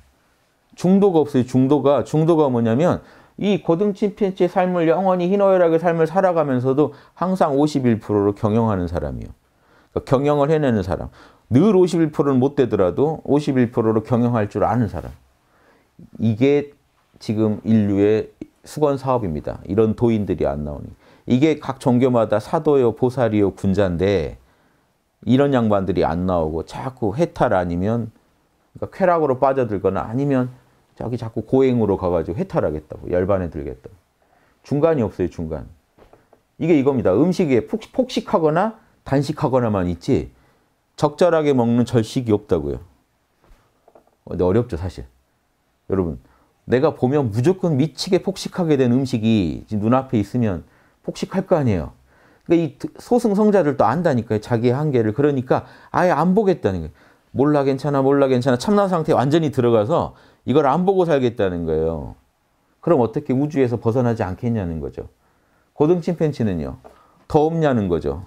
Speaker 1: 중도가 없어요. 중도가 중도가 뭐냐면 이 고등 침팬지의 삶을 영원히 희노애락의 삶을 살아가면서도 항상 51%로 경영하는 사람이요. 그러니까 경영을 해내는 사람. 늘 51%는 못 되더라도 51%로 경영할 줄 아는 사람. 이게 지금 인류의 수건 사업입니다. 이런 도인들이 안 나오니. 이게 각 종교마다 사도요, 보살이요, 군자인데 이런 양반들이 안 나오고 자꾸 해탈 아니면 그러니까 쾌락으로 빠져들거나 아니면 자기 자꾸 고행으로 가가지고 해탈하겠다고 열반에 들겠다. 중간이 없어요 중간. 이게 이겁니다. 음식에 폭식하거나 단식하거나만 있지 적절하게 먹는 절식이 없다고요. 근데 어렵죠 사실. 여러분 내가 보면 무조건 미치게 폭식하게 된 음식이 눈앞에 있으면 폭식할 거 아니에요. 그러니까 이 소승성자들도 안다니까요. 자기의 한계를. 그러니까 아예 안 보겠다는 거예요. 몰라 괜찮아 몰라 괜찮아 참나 상태에 완전히 들어가서 이걸 안 보고 살겠다는 거예요. 그럼 어떻게 우주에서 벗어나지 않겠냐는 거죠. 고등 침팬치는요. 더 없냐는 거죠.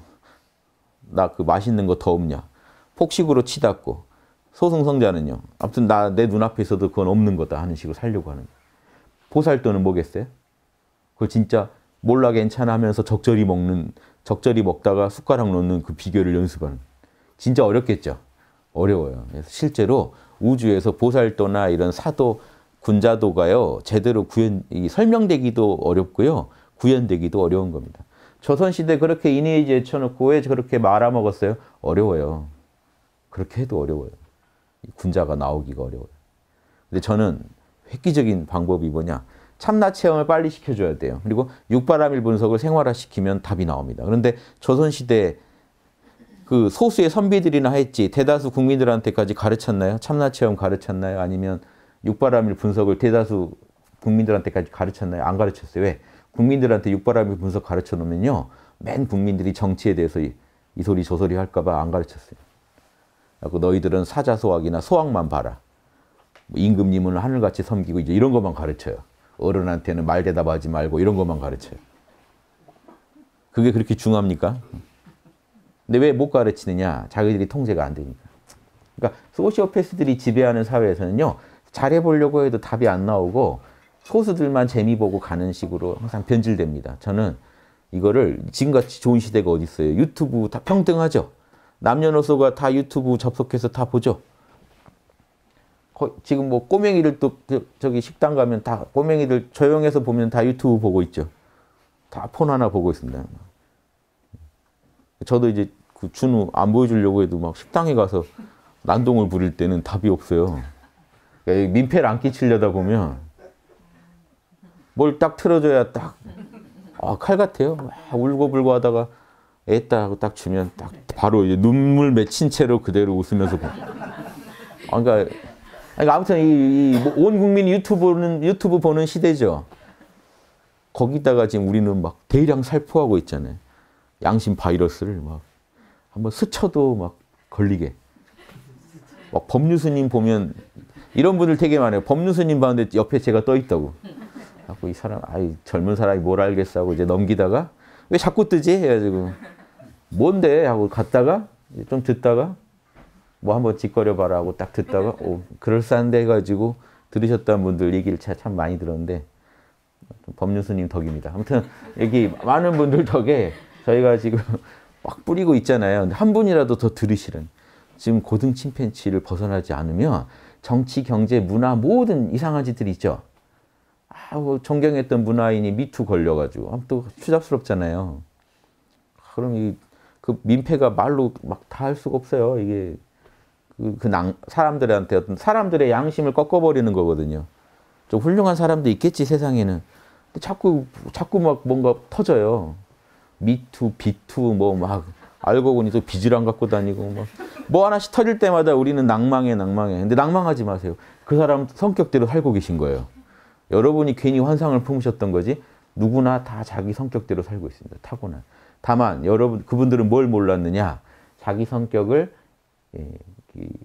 Speaker 1: 나 그 맛있는 거 더 없냐. 폭식으로 치닫고 소승성자는요. 아무튼 나 내 눈앞에서도 그건 없는 거다 하는 식으로 살려고 하는 거예요. 보살도는 뭐겠어요? 그걸 진짜 몰라 괜찮아 하면서 적절히 먹는 적절히 먹다가 숟가락 놓는 그 비결을 연습하는 진짜 어렵겠죠. 어려워요. 그래서 실제로 우주에서 보살도나 이런 사도 군자도가요 제대로 구현 이 설명되기도 어렵고요 구현되기도 어려운 겁니다. 조선 시대 그렇게 이니에지 외쳐놓고 왜 그렇게 말아먹었어요? 어려워요. 그렇게 해도 어려워요. 군자가 나오기가 어려워요. 근데 저는 획기적인 방법이 뭐냐? 참나 체험을 빨리 시켜줘야 돼요. 그리고 육바라밀 분석을 생활화시키면 답이 나옵니다. 그런데 조선시대 그 소수의 선비들이나 했지 대다수 국민들한테까지 가르쳤나요? 참나 체험 가르쳤나요? 아니면 육바람일 분석을 대다수 국민들한테까지 가르쳤나요? 안 가르쳤어요. 왜? 국민들한테 육바람일 분석 가르쳐 놓으면요. 맨 국민들이 정치에 대해서 이, 이 소리 저 소리 할까 봐안 가르쳤어요. 그 너희들은 사자소학이나 소학만 봐라. 뭐 임금님은 하늘같이 섬기고 이제 이런 것만 가르쳐요. 어른한테는 말 대답하지 말고 이런 것만 가르쳐요. 그게 그렇게 중요합니까? 근데 왜 못 가르치느냐? 자기들이 통제가 안 되니까. 그러니까 소시오패스들이 지배하는 사회에서는요. 잘해보려고 해도 답이 안 나오고 소수들만 재미 보고 가는 식으로 항상 변질됩니다. 저는 이거를 지금같이 좋은 시대가 어디 있어요. 유튜브 다 평등하죠. 남녀노소가 다 유튜브 접속해서 다 보죠. 지금 뭐꼬맹이를또 그 저기 식당 가면 다 꼬맹이들 조용해서 보면 다 유튜브 보고 있죠. 다 폰 하나 보고 있습니다. 저도 이제 그 준우 안 보여주려고 해도 막 식당에 가서 난동을 부릴 때는 답이 없어요. 그러니까 민폐를 안 끼치려다 보면 뭘 딱 틀어줘야 딱, 아, 칼 같아요. 울고불고 하다가 애따 딱 주면 딱 바로 이제 눈물 맺힌 채로 그대로 웃으면서 아, 그러니까, 그러니까, 아무튼 이, 이온국민 유튜브는, 유튜브 보는 시대죠. 거기다가 지금 우리는 막 대량 살포하고 있잖아요. 양심 바이러스를 막. 한번 스쳐도 막 걸리게. 막 법률스님 보면 이런 분들 되게 많아요. 법률스님 봤는데 옆에 제가 떠 있다고. 자꾸 이 사람, 아이 젊은 사람이 뭘 알겠어 하고 이제 넘기다가 왜 자꾸 뜨지? 해가지고 뭔데? 하고 갔다가 좀 듣다가 뭐 한번 짓거려 봐라 하고 딱 듣다가 오, 그럴싸한데 해가지고 들으셨던 분들 얘기를 참 많이 들었는데 법률스님 덕입니다. 아무튼 여기 많은 분들 덕에 저희가 지금 막 뿌리고 있잖아요. 한 분이라도 더 들으시는 지금 고등 침팬치를 벗어나지 않으면 정치, 경제, 문화 모든 이상한 짓들이 있죠. 아우 존경했던 문화인이 미투 걸려가지고 아, 또 추잡스럽잖아요. 그럼 이 그 민폐가 말로 막 다 할 수가 없어요. 이게 그, 그 사람들한테 어떤 사람들의 양심을 꺾어버리는 거거든요. 좀 훌륭한 사람도 있겠지 세상에는. 근데 자꾸 자꾸 막 뭔가 터져요. 미투, 비투 뭐 막 알고 보니 또 빚을 안 갖고 다니고 막뭐 하나씩 터질 때마다 우리는 낭망해 낭망해. 근데 낭망하지 마세요. 그 사람 성격대로 살고 계신 거예요. 여러분이 괜히 환상을 품으셨던 거지 누구나 다 자기 성격대로 살고 있습니다. 타고난. 다만 여러분 그분들은 뭘 몰랐느냐? 자기 성격을 예,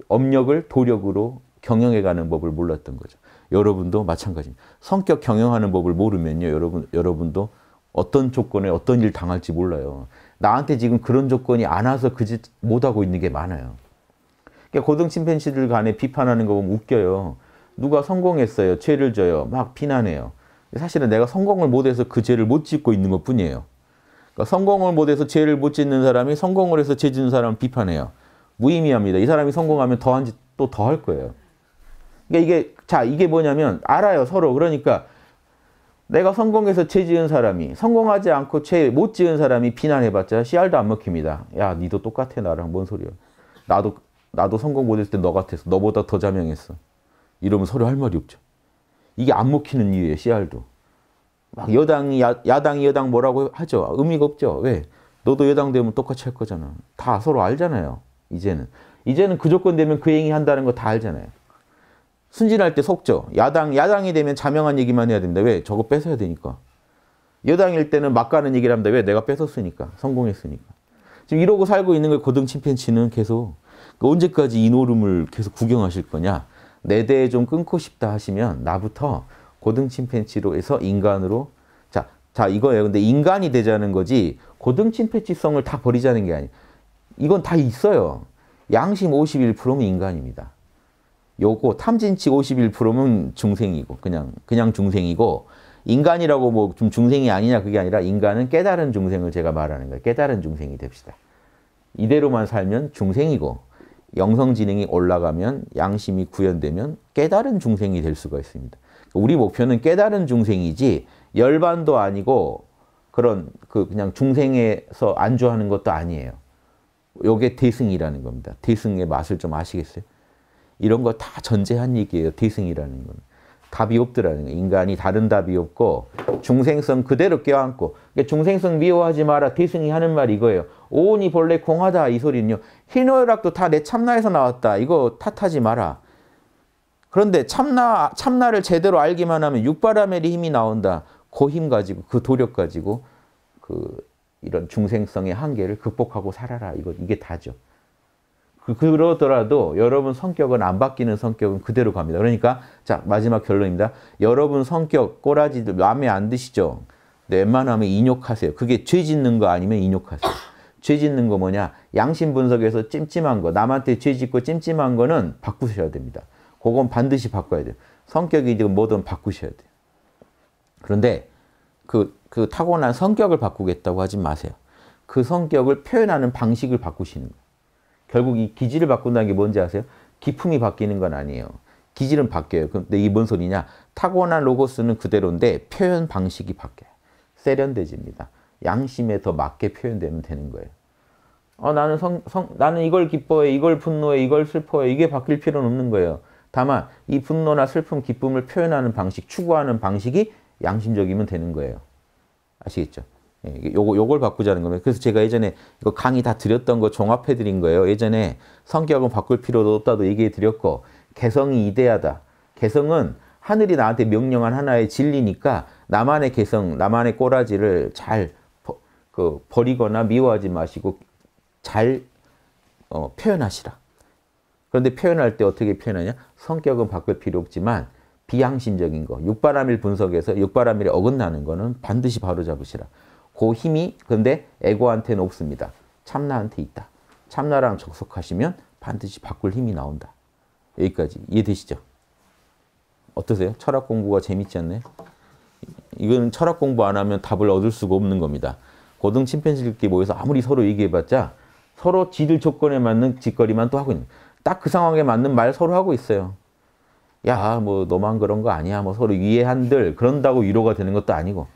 Speaker 1: 업력을 도력으로 경영해가는 법을 몰랐던 거죠. 여러분도 마찬가지입니다. 성격 경영하는 법을 모르면요, 여러분 여러분도 어떤 조건에 어떤 일 당할지 몰라요. 나한테 지금 그런 조건이 안 와서 그 짓 못하고 있는 게 많아요. 그러니까 고등 침팬시들 간에 비판하는 거 보면 웃겨요. 누가 성공했어요. 죄를 져요. 막 비난해요. 사실은 내가 성공을 못해서 그 죄를 못 짓고 있는 것 뿐이에요. 그러니까 성공을 못해서 죄를 못 짓는 사람이 성공을 해서 죄 짓는 사람을 비판해요. 무의미합니다. 이 사람이 성공하면 더한 짓 또 더 할 거예요. 그러니까 이게 자 이게 뭐냐면 알아요 서로 그러니까 내가 성공해서 채 지은 사람이 성공하지 않고 채못 지은 사람이 비난해봤자 씨알도 안 먹힙니다. 야 니도 똑같아 나랑 뭔 소리야. 나도 나도 성공 못했을 때 너 같았어. 너보다 더 자명했어. 이러면 서로 할 말이 없죠. 이게 안 먹히는 이유예요 씨알도. 막여당 야, 야당이 여당 뭐라고 하죠. 의미가 없죠. 왜? 너도 여당 되면 똑같이 할 거잖아. 다 서로 알잖아요. 이제는. 이제는 그 조건 되면 그 행위 한다는 거 다 알잖아요. 순진할 때 속죠. 야당, 야당이 되면 자명한 얘기만 해야 된다. 왜? 저거 뺏어야 되니까. 여당일 때는 막 가는 얘기를 합니다. 왜? 내가 뺏었으니까. 성공했으니까. 지금 이러고 살고 있는 걸 고등 침팬치는 계속 그 언제까지 이 노름을 계속 구경하실 거냐. 내 대에 좀 끊고 싶다 하시면 나부터 고등 침팬치로 해서 인간으로 자, 자 이거예요. 근데 인간이 되자는 거지 고등 침팬치성을 다 버리자는 게 아니에요. 이건 다 있어요. 양심 51%면 인간입니다. 요거 탐진치 51%면 중생이고 그냥 그냥 중생이고 인간이라고 뭐 좀 중생이 아니냐 그게 아니라 인간은 깨달은 중생을 제가 말하는 거예요. 깨달은 중생이 됩시다. 이대로만 살면 중생이고 영성지능이 올라가면 양심이 구현되면 깨달은 중생이 될 수가 있습니다. 우리 목표는 깨달은 중생이지 열반도 아니고 그런 그 그냥 중생에서 안주하는 것도 아니에요. 요게 대승이라는 겁니다. 대승의 맛을 좀 아시겠어요? 이런 거 다 전제한 얘기예요. 대승이라는 건. 답이 없더라는 거예요. 인간이 다른 답이 없고 중생성 그대로 껴안고 그러니까 중생성 미워하지 마라. 대승이 하는 말 이거예요. 오온이 본래 공하다 이 소리는요. 희노애락도 다 내 참나에서 나왔다. 이거 탓하지 마라. 그런데 참나, 참나를 제대로 알기만 하면 육바라의 힘이 나온다. 그 힘 가지고 그 도력 가지고 그 이런 중생성의 한계를 극복하고 살아라. 이거 이게 다죠. 그러더라도 여러분 성격은 안 바뀌는 성격은 그대로 갑니다. 그러니까 자 마지막 결론입니다. 여러분 성격 꼬라지들 마음에 안 드시죠? 네, 웬만하면 인욕하세요. 그게 죄 짓는 거 아니면 인욕하세요. 죄 짓는 거 뭐냐? 양심 분석에서 찜찜한 거, 남한테 죄 짓고 찜찜한 거는 바꾸셔야 됩니다. 그건 반드시 바꿔야 돼요. 성격이 지금 뭐든 바꾸셔야 돼요. 그런데 그, 그 타고난 성격을 바꾸겠다고 하지 마세요. 그 성격을 표현하는 방식을 바꾸시는 거예요. 결국 이 기질을 바꾼다는 게 뭔지 아세요? 기품이 바뀌는 건 아니에요. 기질은 바뀌어요. 근데 이게 뭔 소리냐? 타고난 로고스는 그대로인데 표현 방식이 바뀌어요. 세련돼집니다. 양심에 더 맞게 표현되면 되는 거예요. 어, 나는 성, 성, 나는 이걸 기뻐해, 이걸 분노해, 이걸 슬퍼해. 이게 바뀔 필요는 없는 거예요. 다만 이 분노나 슬픔, 기쁨을 표현하는 방식, 추구하는 방식이 양심적이면 되는 거예요. 아시겠죠? 예, 요거, 요걸 바꾸자는 겁니다. 그래서 제가 예전에 이거 강의 다 드렸던 거 종합해 드린 거예요. 예전에 성격은 바꿀 필요도 없다도 얘기해 드렸고, 개성이 이대하다. 개성은 하늘이 나한테 명령한 하나의 진리니까 나만의 개성, 나만의 꼬라지를 잘 버, 그 버리거나 미워하지 마시고 잘 어, 표현하시라. 그런데 표현할 때 어떻게 표현하냐? 성격은 바꿀 필요 없지만 비양심적인 거, 육바람일 분석에서 육바람일에 어긋나는 거는 반드시 바로잡으시라. 그 힘이 근데 에고한테는 없습니다. 참나한테 있다. 참나랑 접속하시면 반드시 바꿀 힘이 나온다. 여기까지 이해되시죠? 어떠세요? 철학 공부가 재밌지 않나요? 이거는 철학 공부 안 하면 답을 얻을 수가 없는 겁니다. 고등 침팬지들끼리 모여서 아무리 서로 얘기해봤자 서로 지들 조건에 맞는 짓거리만 또 하고 있는 딱 그 상황에 맞는 말 서로 하고 있어요. 야, 뭐 너만 그런 거 아니야. 뭐 서로 위해한들 그런다고 위로가 되는 것도 아니고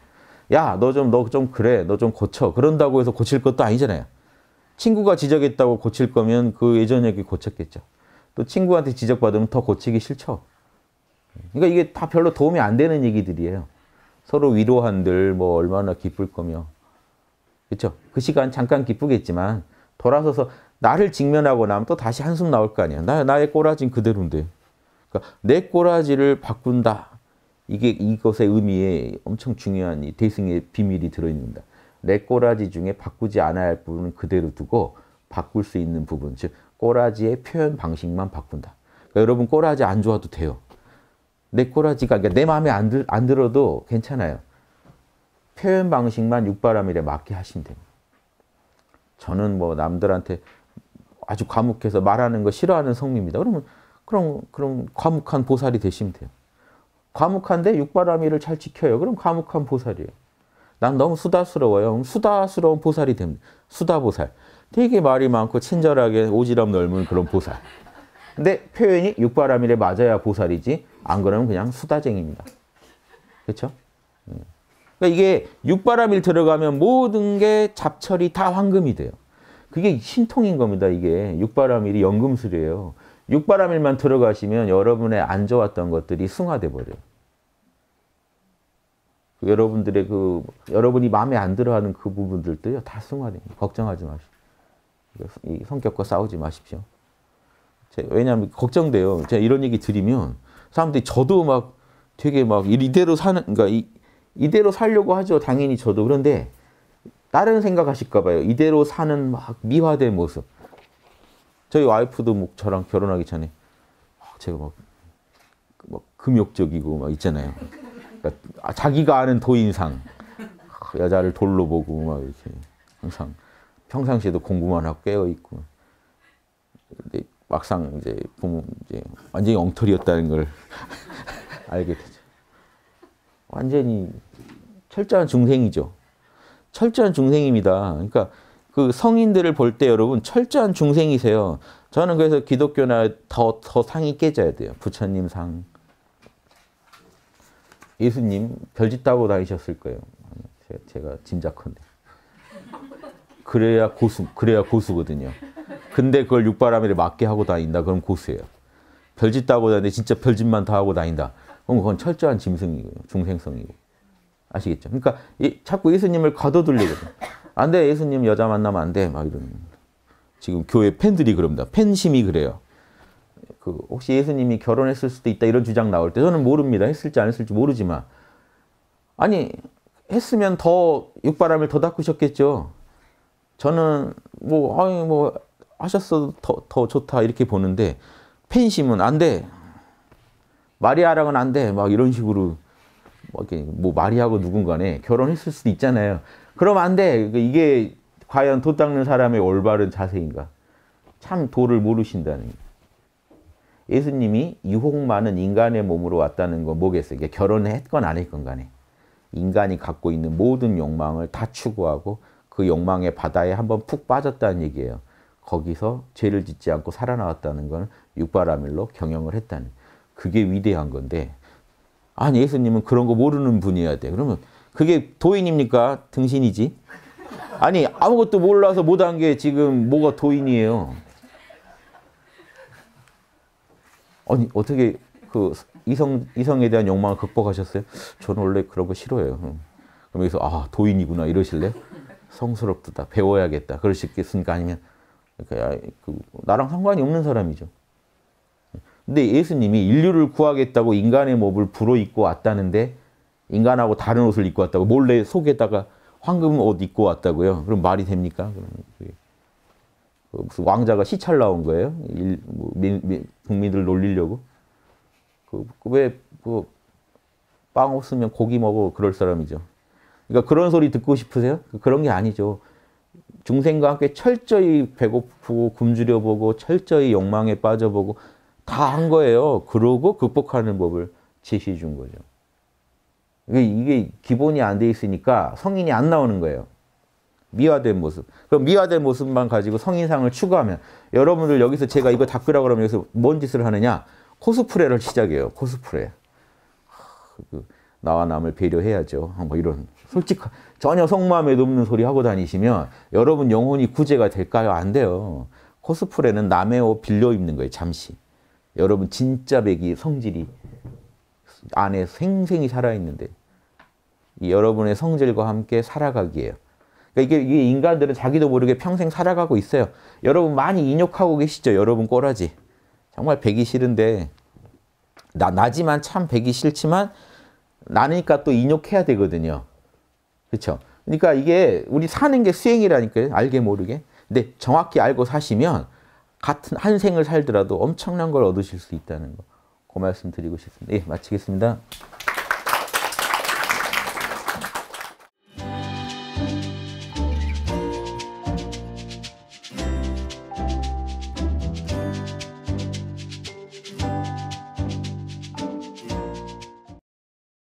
Speaker 1: 야, 너 좀, 너 좀 그래. 너 좀 고쳐. 그런다고 해서 고칠 것도 아니잖아요. 친구가 지적했다고 고칠 거면 그 예전 얘기 고쳤겠죠. 또 친구한테 지적받으면 더 고치기 싫죠. 그러니까 이게 다 별로 도움이 안 되는 얘기들이에요. 서로 위로한들 뭐 얼마나 기쁠 거며. 그렇죠? 그 시간 잠깐 기쁘겠지만 돌아서서 나를 직면하고 나면 또 다시 한숨 나올 거 아니야. 나, 나의 꼬라진 그대로인데. 그러니까 내 꼬라지를 바꾼다. 이게 이것의 의미에 엄청 중요한 이 대승의 비밀이 들어있는다. 내 꼬라지 중에 바꾸지 않아야 할 부분은 그대로 두고 바꿀 수 있는 부분, 즉 꼬라지의 표현 방식만 바꾼다. 그러니까 여러분 꼬라지 안 좋아도 돼요. 내 꼬라지가 그러니까 내 마음에 안, 들, 안 들어도 괜찮아요. 표현 방식만 육바람일에 맞게 하시면 됩니다. 저는 뭐 남들한테 아주 과묵해서 말하는 거 싫어하는 성미입니다. 그러면 그럼 그럼 과묵한 보살이 되시면 돼요. 과묵한데 육바라밀을 잘 지켜요. 그럼 과묵한 보살이에요. 난 너무 수다스러워요. 수다스러운 보살이 됩니다. 수다보살. 되게 말이 많고 친절하게 오지랖 넓은 그런 보살. 근데 표현이 육바라밀에 맞아야 보살이지 안 그러면 그냥 수다쟁입니다. 그렇죠? 음. 그러니까 이게 육바라밀 들어가면 모든 게 잡철이 다 황금이 돼요. 그게 신통인 겁니다. 이게 육바라밀이 연금술이에요. 육바라밀만 들어가시면 여러분의 안 좋았던 것들이 승화돼 버려요. 그 여러분들의 그 여러분이 마음에 안 들어하는 그 부분들도요 다 승화됩니다. 걱정하지 마십시오. 성격과 싸우지 마십시오. 왜냐하면 걱정돼요. 제가 이런 얘기 드리면 사람들이 저도 막 되게 막 이대로 사는 그러니까 이, 이대로 살려고 하죠. 당연히 저도 그런데 다른 생각하실까 봐요. 이대로 사는 막 미화된 모습. 저희 와이프도 뭐 저랑 결혼하기 전에 아, 제가 막, 막 금욕적이고 막 있잖아요. 그러니까 아, 자기가 아는 도인상 아, 여자를 돌로 보고 막 이렇게 항상 평상시에도 공부만 하고 깨어 있고 근데 막상 이제 보면 이제 완전히 엉터리였다는 걸 알게 되죠. 완전히 철저한 중생이죠. 철저한 중생입니다. 그러니까 그 성인들을 볼 때 여러분 철저한 중생이세요. 저는 그래서 기독교나 더, 더 상이 깨져야 돼요. 부처님 상. 예수님 별짓 따고 다니셨을 거예요. 제가 짐작컨대. 그래야 고수, 그래야 고수거든요. 근데 그걸 육바람에 맞게 하고 다닌다. 그럼 고수예요. 별짓 따고 다니는데 진짜 별짓만 다 하고 다닌다. 그럼 그건 철저한 짐승이고요. 중생성이고. 아시겠죠? 그러니까 이, 자꾸 예수님을 가둬두려고. 안 아, 돼, 예수님 여자 만나면 안 돼. 막이러 지금 교회 팬들이 그럽니다. 팬심이 그래요. 그 혹시 예수님이 결혼했을 수도 있다 이런 주장 나올 때 저는 모릅니다. 했을지 안 했을지 모르지만 아니 했으면 더 육바람을 더 닦으셨겠죠. 저는 뭐 아니 뭐 하셨어도 더, 더 좋다 이렇게 보는데 팬심은 안 돼. 마리아랑은 안 돼. 막 이런 식으로 뭐, 이렇게 뭐 마리아고 누군간에 결혼했을 수도 있잖아요. 그럼 안 돼. 그러니까 이게 과연 도 닦는 사람의 올바른 자세인가? 참 도를 모르신다는 예수님이 유혹 많은 인간의 몸으로 왔다는 건 뭐겠어요? 결혼을 했건 안 했건 간에 인간이 갖고 있는 모든 욕망을 다 추구하고 그 욕망의 바다에 한번 푹 빠졌다는 얘기예요. 거기서 죄를 짓지 않고 살아나왔다는 건 육바라밀로 경영을 했다는 그게 위대한 건데 아니 예수님은 그런 거 모르는 분이어야 돼. 그러면 그게 도인입니까? 등신이지. 아니 아무것도 몰라서 못한 게 지금 뭐가 도인이에요. 아니 어떻게 그 이성 이성에 대한 욕망을 극복하셨어요? 저는 원래 그런 거 싫어해요. 그럼 여기서 아 도인이구나 이러실래? 성스럽다 배워야겠다 그럴 수겠습니까 아니면 아, 그 나랑 상관이 없는 사람이죠. 근데 예수님이 인류를 구하겠다고 인간의 몸을 불어입고 왔다는데 인간하고 다른 옷을 입고 왔다고 몰래 속에다가 황금 옷 입고 왔다고요. 그럼 말이 됩니까? 그럼 그 무슨 왕자가 시찰 나온 거예요? 일, 뭐, 민, 민, 국민들 놀리려고? 그, 그 왜, 그, 빵 없으면 고기 먹어 그럴 사람이죠. 그러니까 그런 소리 듣고 싶으세요? 그, 그런 게 아니죠. 중생과 함께 철저히 배고프고 굶주려보고 철저히 욕망에 빠져보고 다 한 거예요. 그러고 극복하는 법을 제시해 준 거죠. 이게 기본이 안 돼 있으니까 성인이 안 나오는 거예요. 미화된 모습. 그럼 미화된 모습만 가지고 성인상을 추구하면 여러분들 여기서 제가 이거 닦으라고 그러면 여기서 뭔 짓을 하느냐? 코스프레를 시작해요. 코스프레. 그 나와 남을 배려해야죠. 뭐 이런 솔직한 전혀 속마음에 없는 소리 하고 다니시면 여러분 영혼이 구제가 될까요? 안 돼요. 코스프레는 남의 옷 빌려 입는 거예요. 잠시. 여러분 진짜 백이 성질이 안에 생생히 살아있는데 여러분의 성질과 함께 살아가기예요. 그러니까 이게, 인간들은 자기도 모르게 평생 살아가고 있어요. 여러분 많이 인욕하고 계시죠? 여러분 꼬라지. 정말 배기 싫은데 나, 나지만 참 배기 싫지만 나니까 또 인욕해야 되거든요. 그렇죠? 그러니까 이게 우리 사는 게 수행이라니까요. 알게 모르게. 근데 정확히 알고 사시면 같은 한 생을 살더라도 엄청난 걸 얻으실 수 있다는 거. 그 말씀 드리고 싶습니다. 예, 마치겠습니다.